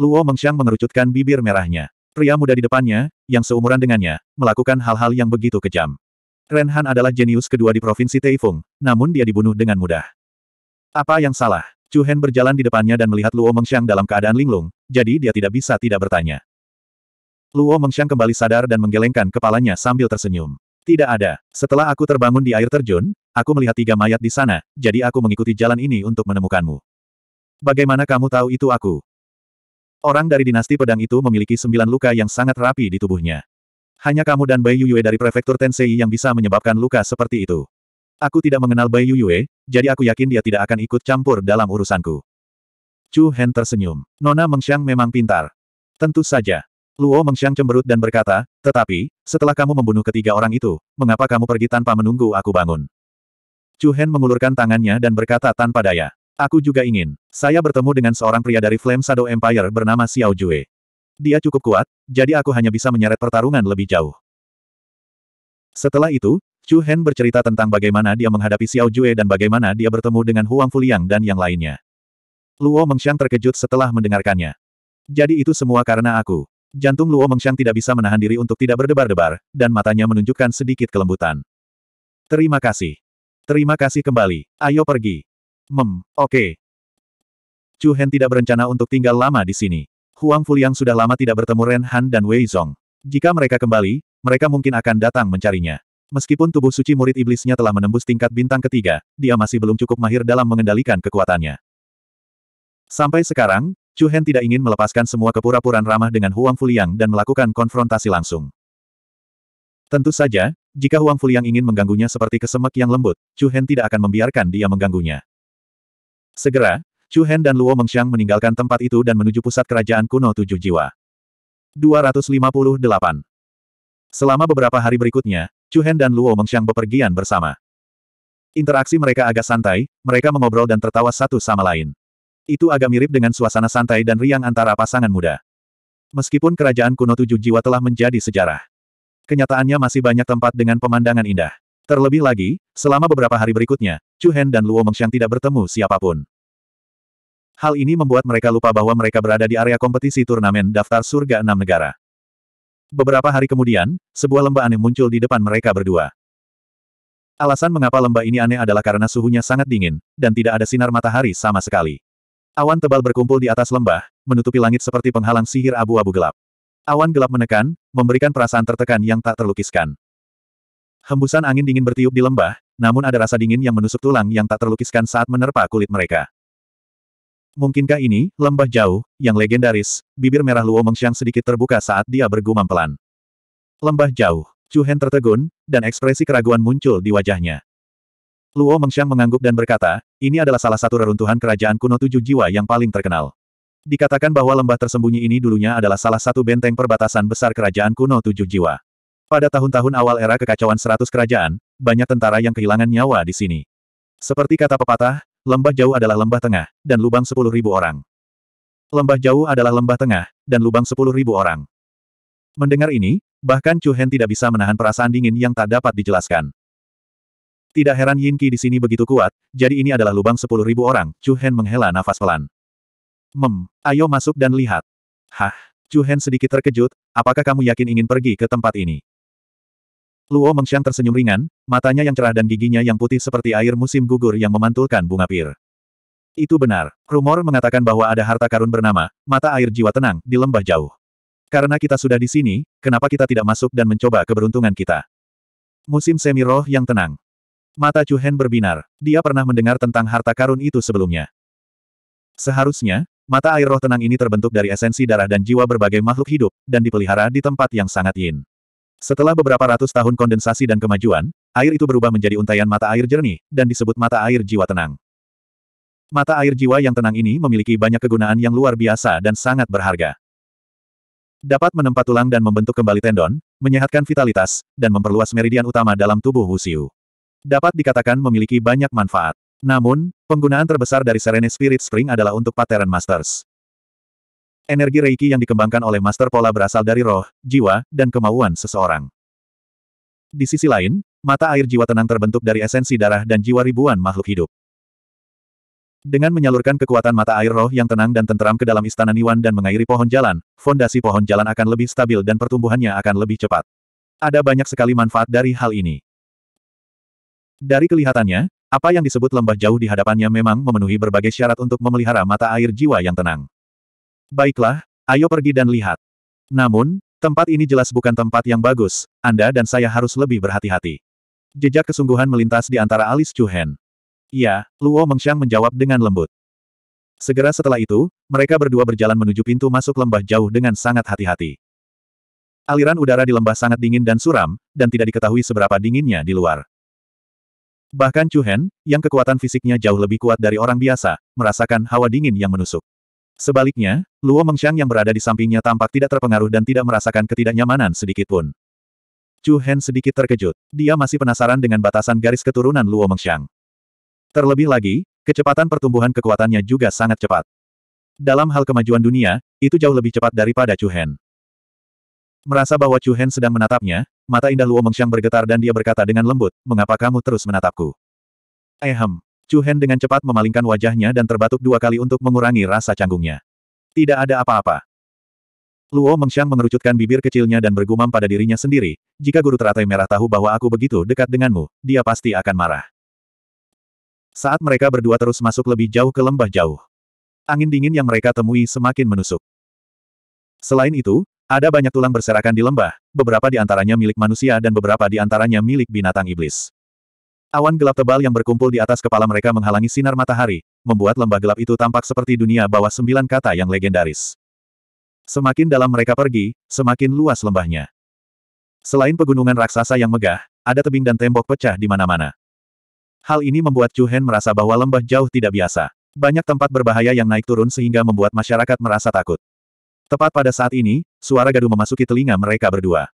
[SPEAKER 1] Luo Mengxiang mengerucutkan bibir merahnya. Pria muda di depannya, yang seumuran dengannya, melakukan hal-hal yang begitu kejam. Renhan adalah jenius kedua di Provinsi Taifung, namun dia dibunuh dengan mudah. Apa yang salah? Chu Hen berjalan di depannya dan melihat Luo Mengxiang dalam keadaan linglung, jadi dia tidak bisa tidak bertanya. Luo Mengxiang kembali sadar dan menggelengkan kepalanya sambil tersenyum. Tidak ada. Setelah aku terbangun di air terjun, aku melihat tiga mayat di sana, jadi aku mengikuti jalan ini untuk menemukanmu. Bagaimana kamu tahu itu aku? Orang dari dinasti pedang itu memiliki sembilan luka yang sangat rapi di tubuhnya. Hanya kamu dan Bai Yuyue dari prefektur Tensei yang bisa menyebabkan luka seperti itu. Aku tidak mengenal Bai Yuyue, jadi aku yakin dia tidak akan ikut campur dalam urusanku. Chu Hen tersenyum. Nona Mengxiang memang pintar. Tentu saja. Luo Mengxiang cemberut dan berkata, tetapi, setelah kamu membunuh ketiga orang itu, mengapa kamu pergi tanpa menunggu aku bangun? Chu Hen mengulurkan tangannya dan berkata tanpa daya. Aku juga ingin. Saya bertemu dengan seorang pria dari Flame Shadow Empire bernama Xiao Jue. Dia cukup kuat, jadi aku hanya bisa menyeret pertarungan lebih jauh. Setelah itu, Chu Hen bercerita tentang bagaimana dia menghadapi Xiao Jue dan bagaimana dia bertemu dengan Huang Fuliang dan yang lainnya. Luo Mengxiang terkejut setelah mendengarkannya. Jadi itu semua karena aku. Jantung Luo Mengxiang tidak bisa menahan diri untuk tidak berdebar-debar, dan matanya menunjukkan sedikit kelembutan. Terima kasih. Terima kasih kembali. Ayo pergi. Mem, oke. Okay. Chu Hen tidak berencana untuk tinggal lama di sini. Huang Fuliang sudah lama tidak bertemu Ren Han dan Wei Zong. Jika mereka kembali, mereka mungkin akan datang mencarinya. Meskipun tubuh suci murid iblisnya telah menembus tingkat bintang ketiga, dia masih belum cukup mahir dalam mengendalikan kekuatannya. Sampai sekarang, Chu Hen tidak ingin melepaskan semua kepura-puraan ramah dengan Huang Fuliang dan melakukan konfrontasi langsung. Tentu saja, jika Huang Fuliang ingin mengganggunya seperti kesemek yang lembut, Chu Hen tidak akan membiarkan dia mengganggunya. Segera, Chu Hen dan Luo Mengxiang meninggalkan tempat itu dan menuju pusat kerajaan kuno tujuh jiwa. 258. Selama beberapa hari berikutnya, Chu Hen dan Luo Mengxiang bepergian bersama. Interaksi mereka agak santai, mereka mengobrol dan tertawa satu sama lain. Itu agak mirip dengan suasana santai dan riang antara pasangan muda. Meskipun kerajaan kuno tujuh jiwa telah menjadi sejarah. Kenyataannya masih banyak tempat dengan pemandangan indah. Terlebih lagi, selama beberapa hari berikutnya, Chu Hen dan Luo Mengxiang tidak bertemu siapapun. Hal ini membuat mereka lupa bahwa mereka berada di area kompetisi turnamen daftar surga enam negara. Beberapa hari kemudian, sebuah lembah aneh muncul di depan mereka berdua. Alasan mengapa lembah ini aneh adalah karena suhunya sangat dingin, dan tidak ada sinar matahari sama sekali. Awan tebal berkumpul di atas lembah, menutupi langit seperti penghalang sihir abu-abu gelap. Awan gelap menekan, memberikan perasaan tertekan yang tak terlukiskan. Hembusan angin dingin bertiup di lembah, namun ada rasa dingin yang menusuk tulang yang tak terlukiskan saat menerpa kulit mereka. Mungkinkah ini, lembah jauh, yang legendaris, bibir merah Luo Mengxiang sedikit terbuka saat dia bergumam pelan. Lembah jauh, Chu Hen tertegun, dan ekspresi keraguan muncul di wajahnya. Luo Mengxiang mengangguk dan berkata, ini adalah salah satu reruntuhan kerajaan kuno tujuh jiwa yang paling terkenal. Dikatakan bahwa lembah tersembunyi ini dulunya adalah salah satu benteng perbatasan besar kerajaan kuno tujuh jiwa. Pada tahun-tahun awal era kekacauan seratus kerajaan, banyak tentara yang kehilangan nyawa di sini. Seperti kata pepatah, lembah jauh adalah lembah tengah, dan lubang sepuluh ribu orang. Lembah jauh adalah lembah tengah, dan lubang sepuluh ribu orang. Mendengar ini, bahkan Chu Hen tidak bisa menahan perasaan dingin yang tak dapat dijelaskan. Tidak heran Yin Qi di sini begitu kuat, jadi ini adalah lubang sepuluh ribu orang, Chu Hen menghela nafas pelan. Mem, ayo masuk dan lihat. Hah, Chu Hen sedikit terkejut, apakah kamu yakin ingin pergi ke tempat ini? Luo Mengxiang tersenyum ringan, matanya yang cerah dan giginya yang putih seperti air musim gugur yang memantulkan bunga pir. Itu benar. Rumor mengatakan bahwa ada harta karun bernama, mata air jiwa tenang, di lembah jauh. Karena kita sudah di sini, kenapa kita tidak masuk dan mencoba keberuntungan kita? Musim semi roh yang tenang. Mata Chu Hen berbinar. Dia pernah mendengar tentang harta karun itu sebelumnya. Seharusnya, mata air roh tenang ini terbentuk dari esensi darah dan jiwa berbagai makhluk hidup, dan dipelihara di tempat yang sangat yin. Setelah beberapa ratus tahun kondensasi dan kemajuan, air itu berubah menjadi untaian mata air jernih, dan disebut mata air jiwa tenang. Mata air jiwa yang tenang ini memiliki banyak kegunaan yang luar biasa dan sangat berharga. Dapat menempat tulang dan membentuk kembali tendon, menyehatkan vitalitas, dan memperluas meridian utama dalam tubuh Wuxiu dapat dikatakan memiliki banyak manfaat. Namun, penggunaan terbesar dari Serene Spirit Spring adalah untuk Pattern Masters. Energi Reiki yang dikembangkan oleh Master Pola berasal dari roh, jiwa, dan kemauan seseorang. Di sisi lain, mata air jiwa tenang terbentuk dari esensi darah dan jiwa ribuan makhluk hidup. Dengan menyalurkan kekuatan mata air roh yang tenang dan tenteram ke dalam istana Niwan dan mengairi pohon jalan, fondasi pohon jalan akan lebih stabil dan pertumbuhannya akan lebih cepat. Ada banyak sekali manfaat dari hal ini. Dari kelihatannya, apa yang disebut lembah jauh di hadapannya memang memenuhi berbagai syarat untuk memelihara mata air jiwa yang tenang. Baiklah, ayo pergi dan lihat. Namun, tempat ini jelas bukan tempat yang bagus, Anda dan saya harus lebih berhati-hati. Jejak kesungguhan melintas di antara alis Chuhen. Ya, Luo Mengxiang menjawab dengan lembut. Segera setelah itu, mereka berdua berjalan menuju pintu masuk lembah jauh dengan sangat hati-hati. Aliran udara di lembah sangat dingin dan suram, dan tidak diketahui seberapa dinginnya di luar. Bahkan Chu Hen, yang kekuatan fisiknya jauh lebih kuat dari orang biasa, merasakan hawa dingin yang menusuk. Sebaliknya, Luo Mengxiang yang berada di sampingnya tampak tidak terpengaruh dan tidak merasakan ketidaknyamanan sedikitpun. Chu Hen sedikit terkejut. Dia masih penasaran dengan batasan garis keturunan Luo Mengxiang. Terlebih lagi, kecepatan pertumbuhan kekuatannya juga sangat cepat. Dalam hal kemajuan dunia, itu jauh lebih cepat daripada Chu Hen. Merasa bahwa Chu Hen sedang menatapnya, mata indah Luo Mengxiang bergetar dan dia berkata dengan lembut, mengapa kamu terus menatapku? Ehem. Chu Hen dengan cepat memalingkan wajahnya dan terbatuk dua kali untuk mengurangi rasa canggungnya. Tidak ada apa-apa. Luo Mengxiang mengerucutkan bibir kecilnya dan bergumam pada dirinya sendiri, jika guru teratai merah tahu bahwa aku begitu dekat denganmu, dia pasti akan marah. Saat mereka berdua terus masuk lebih jauh ke lembah jauh. Angin dingin yang mereka temui semakin menusuk. Selain itu, ada banyak tulang berserakan di lembah, beberapa di antaranya milik manusia dan beberapa di antaranya milik binatang iblis. Awan gelap tebal yang berkumpul di atas kepala mereka menghalangi sinar matahari, membuat lembah gelap itu tampak seperti dunia bawah sembilan kata yang legendaris. Semakin dalam mereka pergi, semakin luas lembahnya. Selain pegunungan raksasa yang megah, ada tebing dan tembok pecah di mana-mana. Hal ini membuat Chu Hen merasa bahwa lembah jauh tidak biasa. Banyak tempat berbahaya yang naik turun sehingga membuat masyarakat merasa takut. Tepat pada saat ini, suara gaduh memasuki telinga mereka berdua.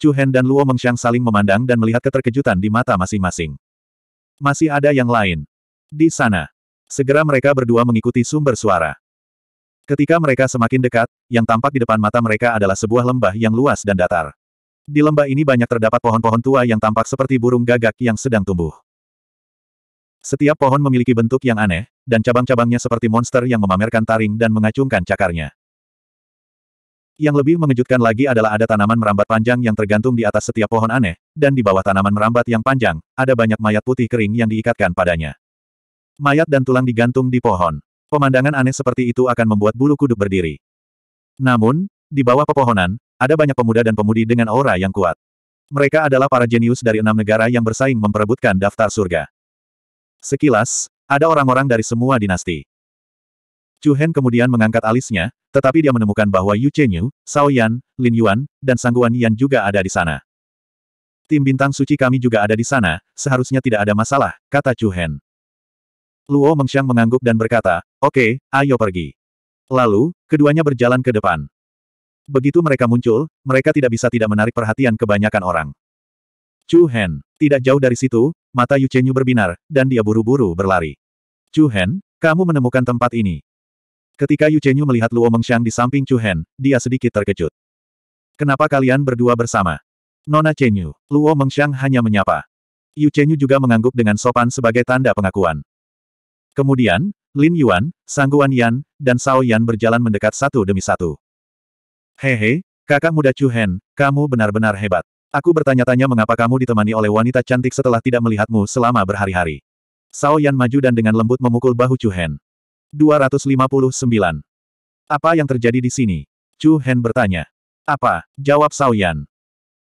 [SPEAKER 1] Chu Hen dan Luo Mengxiang saling memandang dan melihat keterkejutan di mata masing-masing. Masih ada yang lain. Di sana. Segera mereka berdua mengikuti sumber suara. Ketika mereka semakin dekat, yang tampak di depan mata mereka adalah sebuah lembah yang luas dan datar. Di lembah ini banyak terdapat pohon-pohon tua yang tampak seperti burung gagak yang sedang tumbuh. Setiap pohon memiliki bentuk yang aneh, dan cabang-cabangnya seperti monster yang memamerkan taring dan mengacungkan cakarnya. Yang lebih mengejutkan lagi adalah ada tanaman merambat panjang yang tergantung di atas setiap pohon aneh, dan di bawah tanaman merambat yang panjang, ada banyak mayat putih kering yang diikatkan padanya. Mayat dan tulang digantung di pohon. Pemandangan aneh seperti itu akan membuat bulu kuduk berdiri. Namun, di bawah pepohonan, ada banyak pemuda dan pemudi dengan aura yang kuat. Mereka adalah para jenius dari enam negara yang bersaing memperebutkan daftar surga. Sekilas, ada orang-orang dari semua dinasti. Chu Hen kemudian mengangkat alisnya, tetapi dia menemukan bahwa Yu Chenyu, Sao Yan, Lin Yuan, dan Sangguan Yan juga ada di sana. Tim bintang suci kami juga ada di sana, seharusnya tidak ada masalah, kata Chu Hen. Luo Mengxiang mengangguk dan berkata, oke, okay, ayo pergi. Lalu, keduanya berjalan ke depan. Begitu mereka muncul, mereka tidak bisa tidak menarik perhatian kebanyakan orang. Chu Hen, tidak jauh dari situ, mata Yu Chenyu berbinar, dan dia buru-buru berlari. Chu Hen, kamu menemukan tempat ini. Ketika Yu Chenyu melihat Luo Mengxiang di samping Chu Hen, dia sedikit terkejut. Kenapa kalian berdua bersama? Nona Chenyu, Luo Mengxiang hanya menyapa. Yu Chenyu juga mengangguk dengan sopan sebagai tanda pengakuan. Kemudian, Lin Yuan, Sangguan Yan, dan Sao Yan berjalan mendekat satu demi satu. Hehe, kakak muda Chu Hen, kamu benar-benar hebat. Aku bertanya-tanya mengapa kamu ditemani oleh wanita cantik setelah tidak melihatmu selama berhari-hari. Sao Yan maju dan dengan lembut memukul bahu Chu Hen. 259. Apa yang terjadi di sini? Chu Hen bertanya. Apa? Jawab Sao Yan.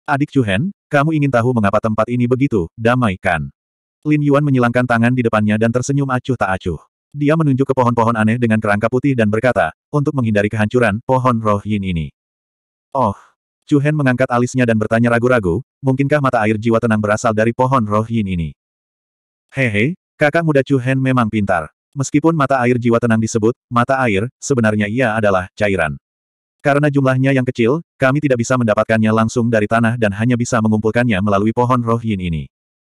[SPEAKER 1] Adik Chu Hen, kamu ingin tahu mengapa tempat ini begitu, damai kan? Lin Yuan menyilangkan tangan di depannya dan tersenyum acuh tak acuh. Dia menunjuk ke pohon-pohon aneh dengan kerangka putih dan berkata, untuk menghindari kehancuran, pohon roh yin ini. Oh, Chu Hen mengangkat alisnya dan bertanya ragu-ragu, mungkinkah mata air jiwa tenang berasal dari pohon roh yin ini? Hehe, kakak muda Chu Hen memang pintar. Meskipun mata air jiwa tenang disebut, mata air, sebenarnya ia adalah cairan. Karena jumlahnya yang kecil, kami tidak bisa mendapatkannya langsung dari tanah dan hanya bisa mengumpulkannya melalui pohon roh yin ini.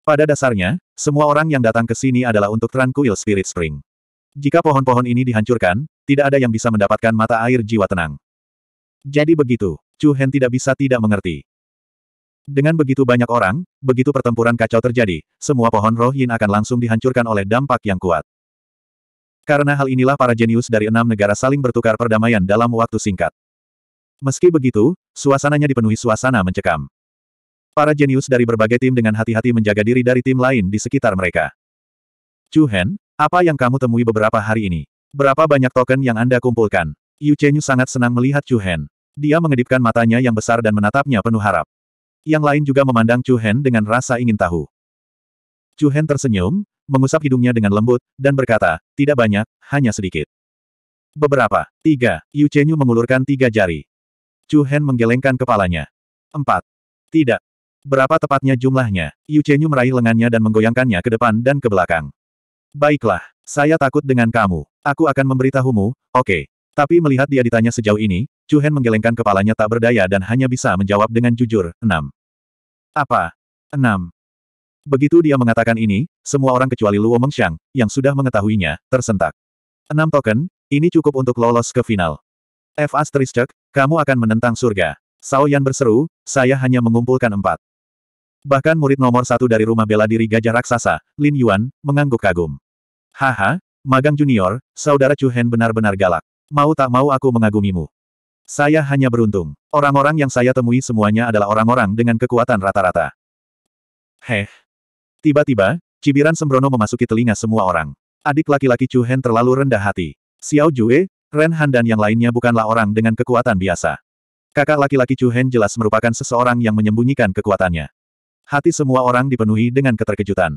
[SPEAKER 1] Pada dasarnya, semua orang yang datang ke sini adalah untuk Tranquil Spirit Spring. Jika pohon-pohon ini dihancurkan, tidak ada yang bisa mendapatkan mata air jiwa tenang. Jadi begitu, Chu Hen tidak bisa tidak mengerti. Dengan begitu banyak orang, begitu pertempuran kacau terjadi, semua pohon roh yin akan langsung dihancurkan oleh dampak yang kuat. Karena hal inilah para jenius dari enam negara saling bertukar perdamaian dalam waktu singkat. Meski begitu, suasananya dipenuhi suasana mencekam. Para jenius dari berbagai tim dengan hati-hati menjaga diri dari tim lain di sekitar mereka. Chu Hen, apa yang kamu temui beberapa hari ini? Berapa banyak token yang Anda kumpulkan? Yu Chenyu sangat senang melihat Chu Hen. Dia mengedipkan matanya yang besar dan menatapnya penuh harap. Yang lain juga memandang Chu Hen dengan rasa ingin tahu. Chu Hen tersenyum, mengusap hidungnya dengan lembut, dan berkata, tidak banyak, hanya sedikit. Beberapa. Tiga. Yu Chenyu mengulurkan tiga jari. Chu Hen menggelengkan kepalanya. Empat. Tidak. Berapa tepatnya jumlahnya? Yu Chenyu meraih lengannya dan menggoyangkannya ke depan dan ke belakang. Baiklah, saya takut dengan kamu. Aku akan memberitahumu, oke. Okay. Tapi melihat dia ditanya sejauh ini, Chu Hen menggelengkan kepalanya tak berdaya dan hanya bisa menjawab dengan jujur, enam. Apa? Enam. Begitu dia mengatakan ini, semua orang kecuali Luo Mengxiang, yang sudah mengetahuinya, tersentak. Enam token, ini cukup untuk lolos ke final. F asterisk, kamu akan menentang surga. Sao Yan berseru, saya hanya mengumpulkan empat. Bahkan murid nomor satu dari rumah bela diri gajah raksasa, Lin Yuan, mengangguk kagum. Haha, magang junior, saudara Chu Hen benar-benar galak. Mau tak mau aku mengagumimu. Saya hanya beruntung. Orang-orang yang saya temui semuanya adalah orang-orang dengan kekuatan rata-rata. Heh, Tiba-tiba, cibiran sembrono memasuki telinga semua orang. Adik laki-laki Chu Hen terlalu rendah hati. Xiao Jue, Ren Han dan yang lainnya bukanlah orang dengan kekuatan biasa. Kakak laki-laki Chu Hen jelas merupakan seseorang yang menyembunyikan kekuatannya. Hati semua orang dipenuhi dengan keterkejutan.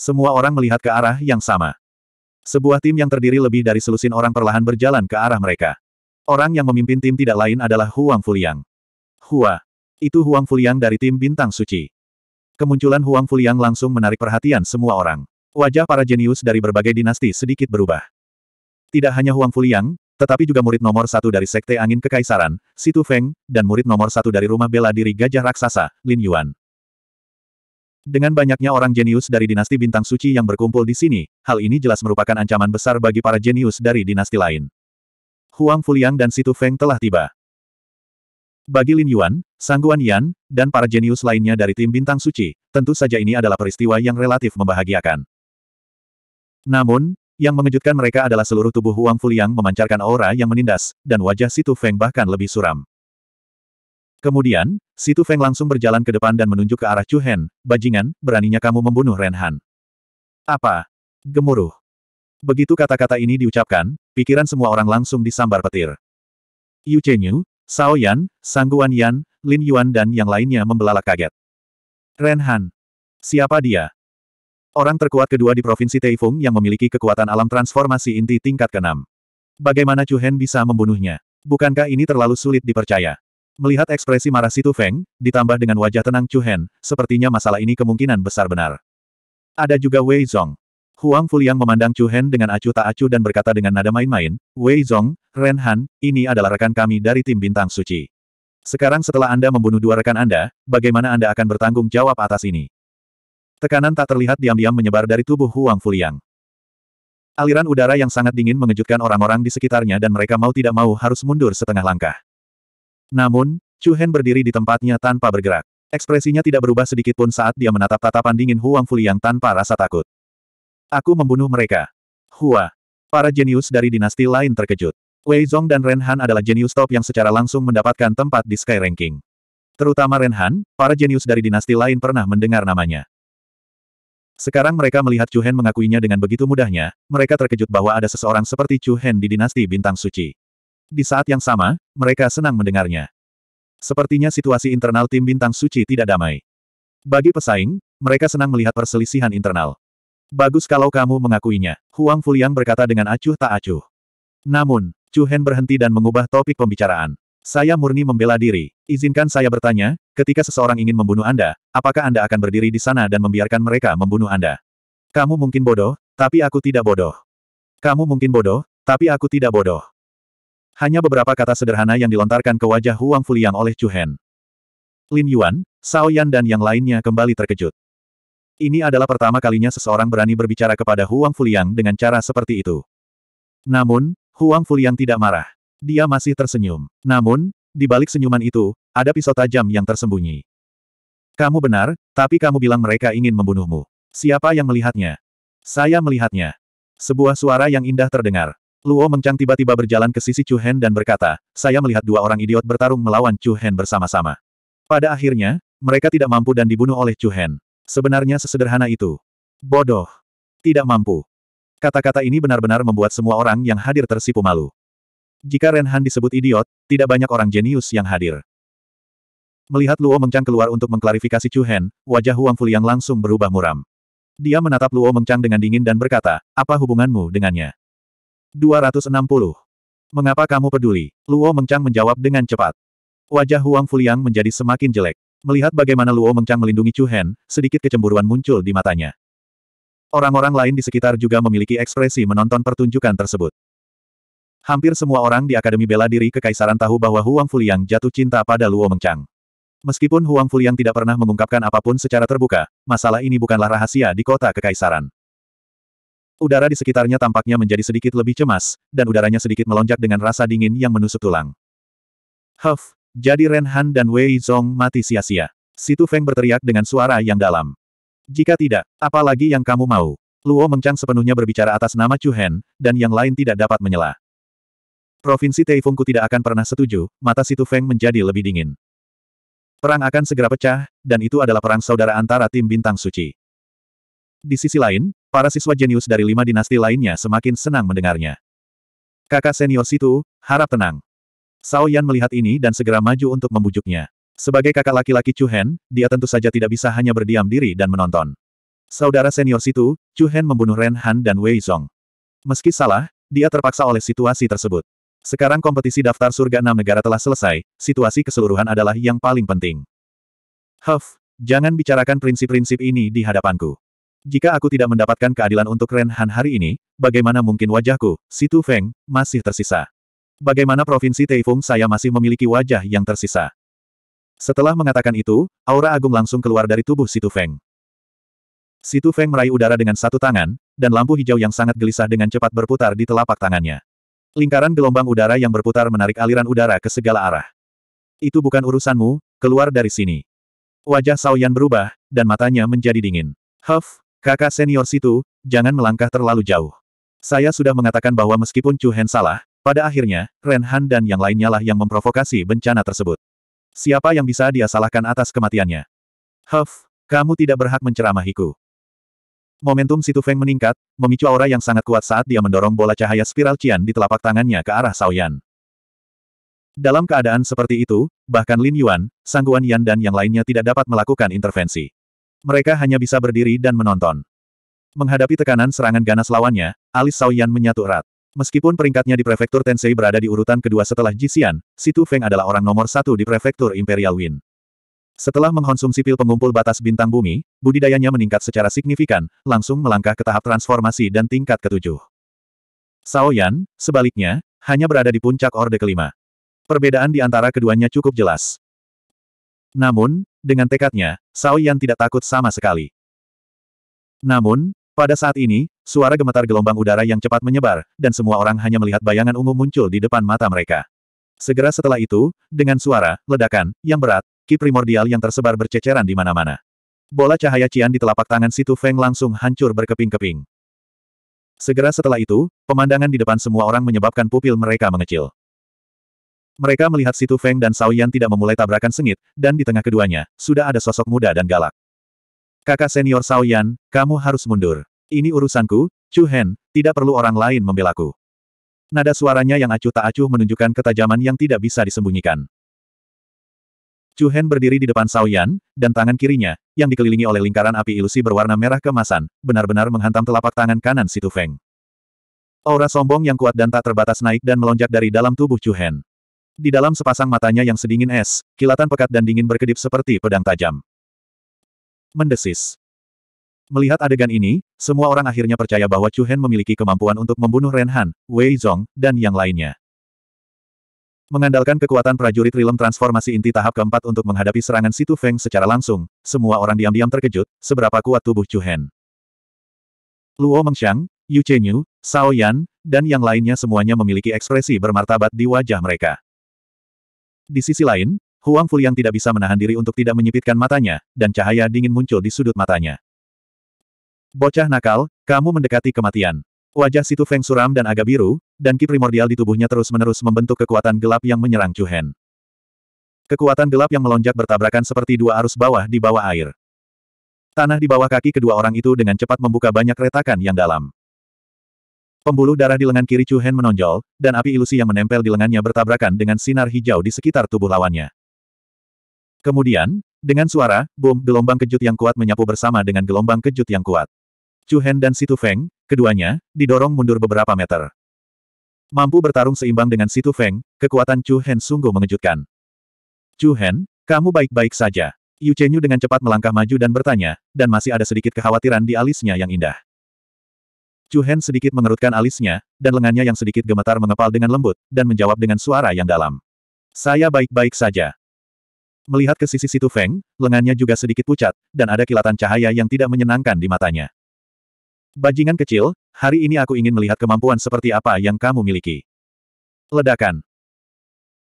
[SPEAKER 1] Semua orang melihat ke arah yang sama. Sebuah tim yang terdiri lebih dari selusin orang perlahan berjalan ke arah mereka. Orang yang memimpin tim tidak lain adalah Huang Fuliang. Hua. Itu Huang Fuliang dari tim Bintang Suci. Kemunculan Huang Fuliang langsung menarik perhatian semua orang. Wajah para jenius dari berbagai dinasti sedikit berubah. Tidak hanya Huang Fuliang, tetapi juga murid nomor satu dari Sekte Angin Kekaisaran, Situ Feng, dan murid nomor satu dari Rumah Bela Diri Gajah Raksasa, Lin Yuan. Dengan banyaknya orang jenius dari dinasti bintang suci yang berkumpul di sini, hal ini jelas merupakan ancaman besar bagi para jenius dari dinasti lain. Huang Fuliang dan Situ Feng telah tiba. Bagi Lin Yuan, Sangguan Yan, dan para jenius lainnya dari tim Bintang Suci, tentu saja ini adalah peristiwa yang relatif membahagiakan. Namun, yang mengejutkan mereka adalah seluruh tubuh Huang Fuliang memancarkan aura yang menindas, dan wajah Situ Feng bahkan lebih suram. Kemudian, Situ Feng langsung berjalan ke depan dan menunjuk ke arah Chu Hen, bajingan, beraninya kamu membunuh Ren Han. Apa? Gemuruh. Begitu kata-kata ini diucapkan, pikiran semua orang langsung disambar petir. Yu Chenyu, Sao Yan, Sangguan Yan, Lin Yuan dan yang lainnya membelalak kaget. Ren Han. Siapa dia? Orang terkuat kedua di Provinsi Taifung yang memiliki kekuatan alam transformasi inti tingkat ke-6. Bagaimana Chu Hen bisa membunuhnya? Bukankah ini terlalu sulit dipercaya? Melihat ekspresi marah Situ Feng, ditambah dengan wajah tenang Chu Hen, sepertinya masalah ini kemungkinan besar benar. Ada juga Wei Zong. Huang Fuliang memandang Chu Hen dengan acuh tak acuh dan berkata dengan nada main-main, Wei Zong, Ren Han, ini adalah rekan kami dari tim bintang suci. Sekarang setelah Anda membunuh dua rekan Anda, bagaimana Anda akan bertanggung jawab atas ini? Tekanan tak terlihat diam-diam menyebar dari tubuh Huang Fuliang. Aliran udara yang sangat dingin mengejutkan orang-orang di sekitarnya dan mereka mau tidak mau harus mundur setengah langkah. Namun, Chu Hen berdiri di tempatnya tanpa bergerak. Ekspresinya tidak berubah sedikit pun saat dia menatap tatapan dingin Huang Fuliang tanpa rasa takut. Aku membunuh mereka. Hua. Para jenius dari dinasti lain terkejut. Wei Zong dan Ren Han adalah jenius top yang secara langsung mendapatkan tempat di Sky Ranking. Terutama Ren Han, para jenius dari dinasti lain pernah mendengar namanya. Sekarang mereka melihat Chu Hen mengakuinya dengan begitu mudahnya, mereka terkejut bahwa ada seseorang seperti Chu Hen di dinasti Bintang Suci. Di saat yang sama, mereka senang mendengarnya. Sepertinya situasi internal tim Bintang Suci tidak damai. Bagi pesaing, mereka senang melihat perselisihan internal. Bagus kalau kamu mengakuinya, Huang Fuliang berkata dengan acuh tak acuh. Namun, Chu Hen berhenti dan mengubah topik pembicaraan. Saya murni membela diri. Izinkan saya bertanya, ketika seseorang ingin membunuh Anda, apakah Anda akan berdiri di sana dan membiarkan mereka membunuh Anda? Kamu mungkin bodoh, tapi aku tidak bodoh. Kamu mungkin bodoh, tapi aku tidak bodoh. Hanya beberapa kata sederhana yang dilontarkan ke wajah Huang Fuliang oleh Chu Hen. Lin Yuan, Sao Yan dan yang lainnya kembali terkejut. Ini adalah pertama kalinya seseorang berani berbicara kepada Huang Fuliang dengan cara seperti itu. Namun, Huang Fuliang tidak marah. Dia masih tersenyum. Namun, di balik senyuman itu, ada pisau tajam yang tersembunyi. Kamu benar, tapi kamu bilang mereka ingin membunuhmu. Siapa yang melihatnya? Saya melihatnya. Sebuah suara yang indah terdengar. Luo Mengchang tiba-tiba berjalan ke sisi Chu Hen dan berkata, saya melihat dua orang idiot bertarung melawan Chu Hen bersama-sama. Pada akhirnya, mereka tidak mampu dan dibunuh oleh Chu Hen. Sebenarnya sesederhana itu. Bodoh. Tidak mampu. Kata-kata ini benar-benar membuat semua orang yang hadir tersipu malu. Jika Renhan disebut idiot, tidak banyak orang jenius yang hadir. Melihat Luo Mengchang keluar untuk mengklarifikasi Chu Hen, wajah Huang Fuliang langsung berubah muram. Dia menatap Luo Mengchang dengan dingin dan berkata, apa hubunganmu dengannya? 260. Mengapa kamu peduli? Luo Mengchang menjawab dengan cepat. Wajah Huang Fuliang menjadi semakin jelek. Melihat bagaimana Luo Mengchang melindungi Chu Hen, sedikit kecemburuan muncul di matanya. Orang-orang lain di sekitar juga memiliki ekspresi menonton pertunjukan tersebut. Hampir semua orang di Akademi Bela Diri Kekaisaran tahu bahwa Huang Fuliang jatuh cinta pada Luo Mengchang. Meskipun Huang Fuliang tidak pernah mengungkapkan apapun secara terbuka, masalah ini bukanlah rahasia di kota Kekaisaran. Udara di sekitarnya tampaknya menjadi sedikit lebih cemas, dan udaranya sedikit melonjak dengan rasa dingin yang menusuk tulang. Huff, jadi Ren Han dan Wei Zhong mati sia-sia. Situ Feng berteriak dengan suara yang dalam. Jika tidak, apalagi yang kamu mau? Luo Mengchang sepenuhnya berbicara atas nama Chu Hen, dan yang lain tidak dapat menyela. Provinsi Taifungku tidak akan pernah setuju, mata Situ Feng menjadi lebih dingin. Perang akan segera pecah, dan itu adalah perang saudara antara tim bintang suci. Di sisi lain, para siswa jenius dari lima dinasti lainnya semakin senang mendengarnya. Kakak senior situ, harap tenang. Sao Yan melihat ini dan segera maju untuk membujuknya. Sebagai kakak laki-laki Chu Hen, dia tentu saja tidak bisa hanya berdiam diri dan menonton. Saudara senior situ, Chu Hen membunuh Ren Han dan Wei Song. Meski salah, dia terpaksa oleh situasi tersebut. Sekarang kompetisi daftar surga enam negara telah selesai, situasi keseluruhan adalah yang paling penting. Huff, jangan bicarakan prinsip-prinsip ini di hadapanku. Jika aku tidak mendapatkan keadilan untuk Ren Han hari ini, bagaimana mungkin wajahku, Situ Feng, masih tersisa. Bagaimana Provinsi Taifung saya masih memiliki wajah yang tersisa. Setelah mengatakan itu, aura agung langsung keluar dari tubuh Situ Feng. Situ Feng meraih udara dengan satu tangan, dan lampu hijau yang sangat gelisah dengan cepat berputar di telapak tangannya. Lingkaran gelombang udara yang berputar menarik aliran udara ke segala arah. Itu bukan urusanmu, keluar dari sini. Wajah Saoyan berubah, dan matanya menjadi dingin. Huff, kakak senior situ, jangan melangkah terlalu jauh. Saya sudah mengatakan bahwa meskipun Chu Hen salah, pada akhirnya, Ren Han dan yang lainnya lah yang memprovokasi bencana tersebut. Siapa yang bisa dia salahkan atas kematiannya? Huff, kamu tidak berhak menceramahiku. Momentum Situ Feng meningkat, memicu aura yang sangat kuat saat dia mendorong bola cahaya spiral Qian di telapak tangannya ke arah Yan. Dalam keadaan seperti itu, bahkan Lin Yuan, Sangguan Yan dan yang lainnya tidak dapat melakukan intervensi. Mereka hanya bisa berdiri dan menonton. Menghadapi tekanan serangan ganas lawannya, alis Yan menyatu erat. Meskipun peringkatnya di Prefektur Tensei berada di urutan kedua setelah Jixian, Situ Feng adalah orang nomor satu di Prefektur Imperial Win. Setelah mengkonsumsi pil pengumpul batas bintang bumi, budidayanya meningkat secara signifikan, langsung melangkah ke tahap transformasi dan tingkat ketujuh. Sao Yan, sebaliknya, hanya berada di puncak Orde kelima. Perbedaan di antara keduanya cukup jelas. Namun, dengan tekadnya, Sao Yan tidak takut sama sekali. Namun, pada saat ini, suara gemetar gelombang udara yang cepat menyebar, dan semua orang hanya melihat bayangan ungu muncul di depan mata mereka. Segera setelah itu, dengan suara, ledakan, yang berat, ki primordial yang tersebar berceceran di mana-mana. Bola cahaya cian di telapak tangan Situ Feng langsung hancur berkeping-keping. Segera setelah itu, pemandangan di depan semua orang menyebabkan pupil mereka mengecil. Mereka melihat Situ Feng dan Sao Yan tidak memulai tabrakan sengit, dan di tengah keduanya, sudah ada sosok muda dan galak. Kakak senior Sao kamu harus mundur. Ini urusanku, Chu Hen, tidak perlu orang lain membelaku. Nada suaranya yang acuh tak acuh menunjukkan ketajaman yang tidak bisa disembunyikan. Chu Hen berdiri di depan Sao dan tangan kirinya, yang dikelilingi oleh lingkaran api ilusi berwarna merah kemasan, benar-benar menghantam telapak tangan kanan Situ Feng. Aura sombong yang kuat dan tak terbatas naik dan melonjak dari dalam tubuh Chu Hen. Di dalam sepasang matanya yang sedingin es, kilatan pekat dan dingin berkedip seperti pedang tajam mendesis. Melihat adegan ini, semua orang akhirnya percaya bahwa Chu Hen memiliki kemampuan untuk membunuh Renhan, Wei Zhong, dan yang lainnya. Mengandalkan kekuatan prajurit Rilem transformasi inti tahap keempat untuk menghadapi serangan Situ Feng secara langsung, semua orang diam-diam terkejut, seberapa kuat tubuh Chu Hen. Luo Mengxiang, Yu Chenyu, Sao Yan, dan yang lainnya semuanya memiliki ekspresi bermartabat di wajah mereka. Di sisi lain, Huang Fuliang tidak bisa menahan diri untuk tidak menyipitkan matanya, dan cahaya dingin muncul di sudut matanya. Bocah nakal, kamu mendekati kematian. Wajah Situ Feng suram dan agak biru, dan ki primordial di tubuhnya terus-menerus membentuk kekuatan gelap yang menyerang Chu Hen. Kekuatan gelap yang melonjak bertabrakan seperti dua arus bawah di bawah air. Tanah di bawah kaki kedua orang itu dengan cepat membuka banyak retakan yang dalam. Pembuluh darah di lengan kiri Chu Hen menonjol, dan api ilusi yang menempel di lengannya bertabrakan dengan sinar hijau di sekitar tubuh lawannya. Kemudian, dengan suara, boom, gelombang kejut yang kuat menyapu bersama dengan gelombang kejut yang kuat. Chu Hen dan Situ Feng, keduanya, didorong mundur beberapa meter. Mampu bertarung seimbang dengan Situ Feng, kekuatan Chu Hen sungguh mengejutkan. Chu Hen, kamu baik-baik saja. Yu Chenyu dengan cepat melangkah maju dan bertanya, dan masih ada sedikit kekhawatiran di alisnya yang indah. Chu Hen sedikit mengerutkan alisnya, dan lengannya yang sedikit gemetar mengepal dengan lembut, dan menjawab dengan suara yang dalam. Saya baik-baik saja. Melihat ke sisi situ Feng, lengannya juga sedikit pucat, dan ada kilatan cahaya yang tidak menyenangkan di matanya. Bajingan kecil, hari ini aku ingin melihat kemampuan seperti apa yang kamu miliki. Ledakan.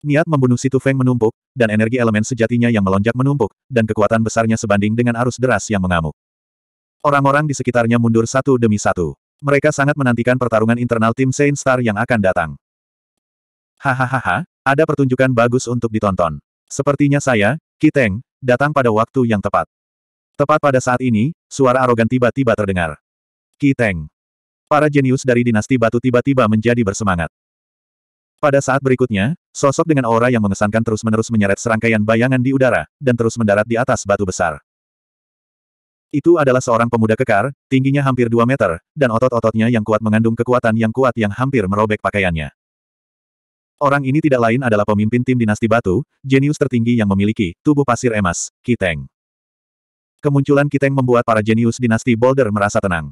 [SPEAKER 1] Niat membunuh situ Feng menumpuk, dan energi elemen sejatinya yang melonjak menumpuk, dan kekuatan besarnya sebanding dengan arus deras yang mengamuk. Orang-orang di sekitarnya mundur satu demi satu. Mereka sangat menantikan pertarungan internal tim Saint Star yang akan datang. Hahaha, ada pertunjukan bagus untuk ditonton. Sepertinya saya, Kiteng, datang pada waktu yang tepat. Tepat pada saat ini, suara arogan tiba-tiba terdengar. Kiteng. Para jenius dari dinasti batu tiba-tiba menjadi bersemangat. Pada saat berikutnya, sosok dengan aura yang mengesankan terus-menerus menyeret serangkaian bayangan di udara, dan terus mendarat di atas batu besar. Itu adalah seorang pemuda kekar, tingginya hampir 2 meter, dan otot-ototnya yang kuat mengandung kekuatan yang kuat yang hampir merobek pakaiannya. Orang ini tidak lain adalah pemimpin tim dinasti batu, jenius tertinggi yang memiliki tubuh pasir emas, Kiteng. Kemunculan Kiteng membuat para jenius dinasti Boulder merasa tenang.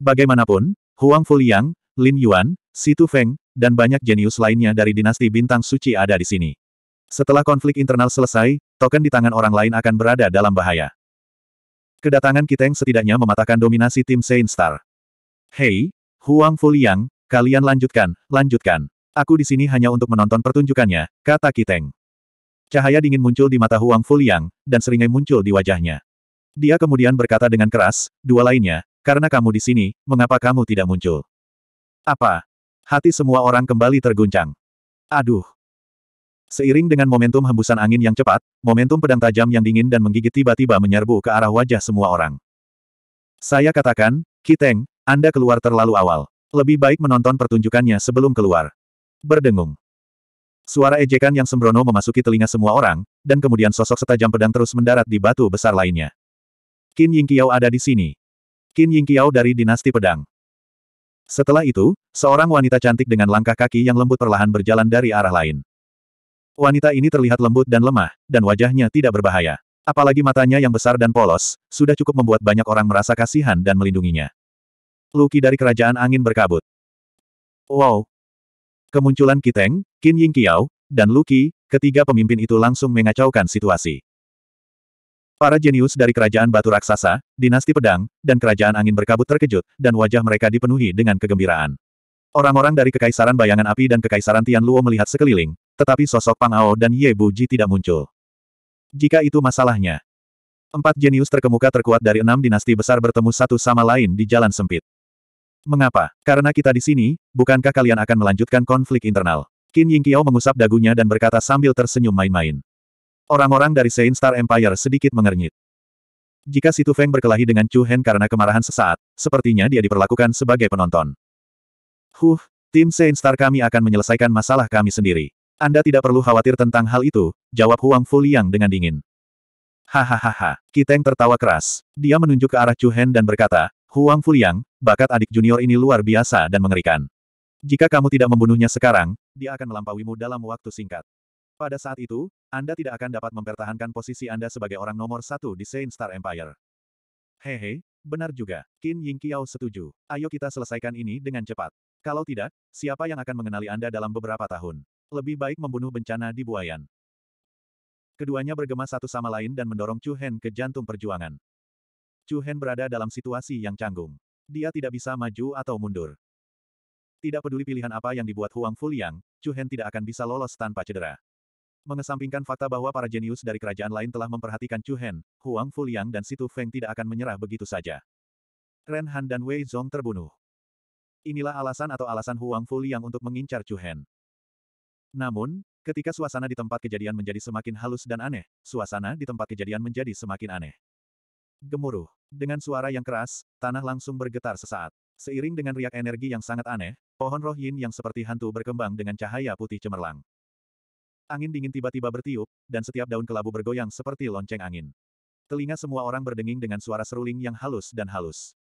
[SPEAKER 1] Bagaimanapun, Huang Fuliang, Lin Yuan, Situ Feng, dan banyak jenius lainnya dari dinasti bintang suci ada di sini. Setelah konflik internal selesai, token di tangan orang lain akan berada dalam bahaya. Kedatangan Kiteng setidaknya mematahkan dominasi tim Saint Star. Hei, Huang Fuliang, kalian lanjutkan, lanjutkan. Aku di sini hanya untuk menonton pertunjukannya, kata Kiteng. Cahaya dingin muncul di mata Huang Fuliang, dan seringai muncul di wajahnya. Dia kemudian berkata dengan keras, dua lainnya, karena kamu di sini, mengapa kamu tidak muncul? Apa? Hati semua orang kembali terguncang. Aduh. Seiring dengan momentum hembusan angin yang cepat, momentum pedang tajam yang dingin dan menggigit tiba-tiba menyerbu ke arah wajah semua orang. Saya katakan, Kiteng, Anda keluar terlalu awal. Lebih baik menonton pertunjukannya sebelum keluar. Berdengung. Suara ejekan yang sembrono memasuki telinga semua orang, dan kemudian sosok setajam pedang terus mendarat di batu besar lainnya. Qin Yingqiao ada di sini. Qin Yingqiao dari dinasti pedang. Setelah itu, seorang wanita cantik dengan langkah kaki yang lembut perlahan berjalan dari arah lain. Wanita ini terlihat lembut dan lemah, dan wajahnya tidak berbahaya. Apalagi matanya yang besar dan polos, sudah cukup membuat banyak orang merasa kasihan dan melindunginya. Luki dari kerajaan angin berkabut. Wow, Kemunculan Kiteng, Qin Ying Kiao, dan Luki, ketiga pemimpin itu langsung mengacaukan situasi. Para jenius dari kerajaan batu raksasa, dinasti pedang, dan kerajaan angin berkabut terkejut, dan wajah mereka dipenuhi dengan kegembiraan. Orang-orang dari Kekaisaran Bayangan Api dan Kekaisaran Tian Luo melihat sekeliling, tetapi sosok Pang Ao dan Ye Buji tidak muncul. Jika itu masalahnya, Empat jenius terkemuka terkuat dari enam dinasti besar bertemu satu sama lain di jalan sempit. Mengapa? Karena kita di sini, bukankah kalian akan melanjutkan konflik internal? Qin Yingqiao mengusap dagunya dan berkata sambil tersenyum main-main. Orang-orang dari Saint Star Empire sedikit mengernyit. Jika Situ Feng berkelahi dengan Chu Hen karena kemarahan sesaat, sepertinya dia diperlakukan sebagai penonton. Huh, tim Saint Star kami akan menyelesaikan masalah kami sendiri. Anda tidak perlu khawatir tentang hal itu, jawab Huang Fu Liang dengan dingin. Hahaha, Kiteng tertawa keras. Dia menunjuk ke arah Chu Hen dan berkata, Huang Fuliang, bakat adik junior ini luar biasa dan mengerikan. Jika kamu tidak membunuhnya sekarang, dia akan melampauimu dalam waktu singkat. Pada saat itu, Anda tidak akan dapat mempertahankan posisi Anda sebagai orang nomor satu di Saint Star Empire. Hehe, benar juga. Qin Ying Qiao setuju. Ayo kita selesaikan ini dengan cepat. Kalau tidak, siapa yang akan mengenali Anda dalam beberapa tahun? Lebih baik membunuh bencana di Buayan. Keduanya bergema satu sama lain dan mendorong Chu Hen ke jantung perjuangan. Chu Hen berada dalam situasi yang canggung. Dia tidak bisa maju atau mundur. Tidak peduli pilihan apa yang dibuat Huang Fuliang, Chu Hen tidak akan bisa lolos tanpa cedera. Mengesampingkan fakta bahwa para jenius dari kerajaan lain telah memperhatikan Chu Hen, Huang Fuliang dan Situ Feng tidak akan menyerah begitu saja. Ren Han dan Wei Zong terbunuh. Inilah alasan atau alasan Huang Fuliang untuk mengincar Chu Hen. Namun, ketika suasana di tempat kejadian menjadi semakin halus dan aneh, suasana di tempat kejadian menjadi semakin aneh. Gemuruh. Dengan suara yang keras, tanah langsung bergetar sesaat. Seiring dengan riak energi yang sangat aneh, pohon roh yin yang seperti hantu berkembang dengan cahaya putih cemerlang. Angin dingin tiba-tiba bertiup, dan setiap daun kelabu bergoyang seperti lonceng angin. Telinga semua orang berdenging dengan suara seruling yang halus dan halus.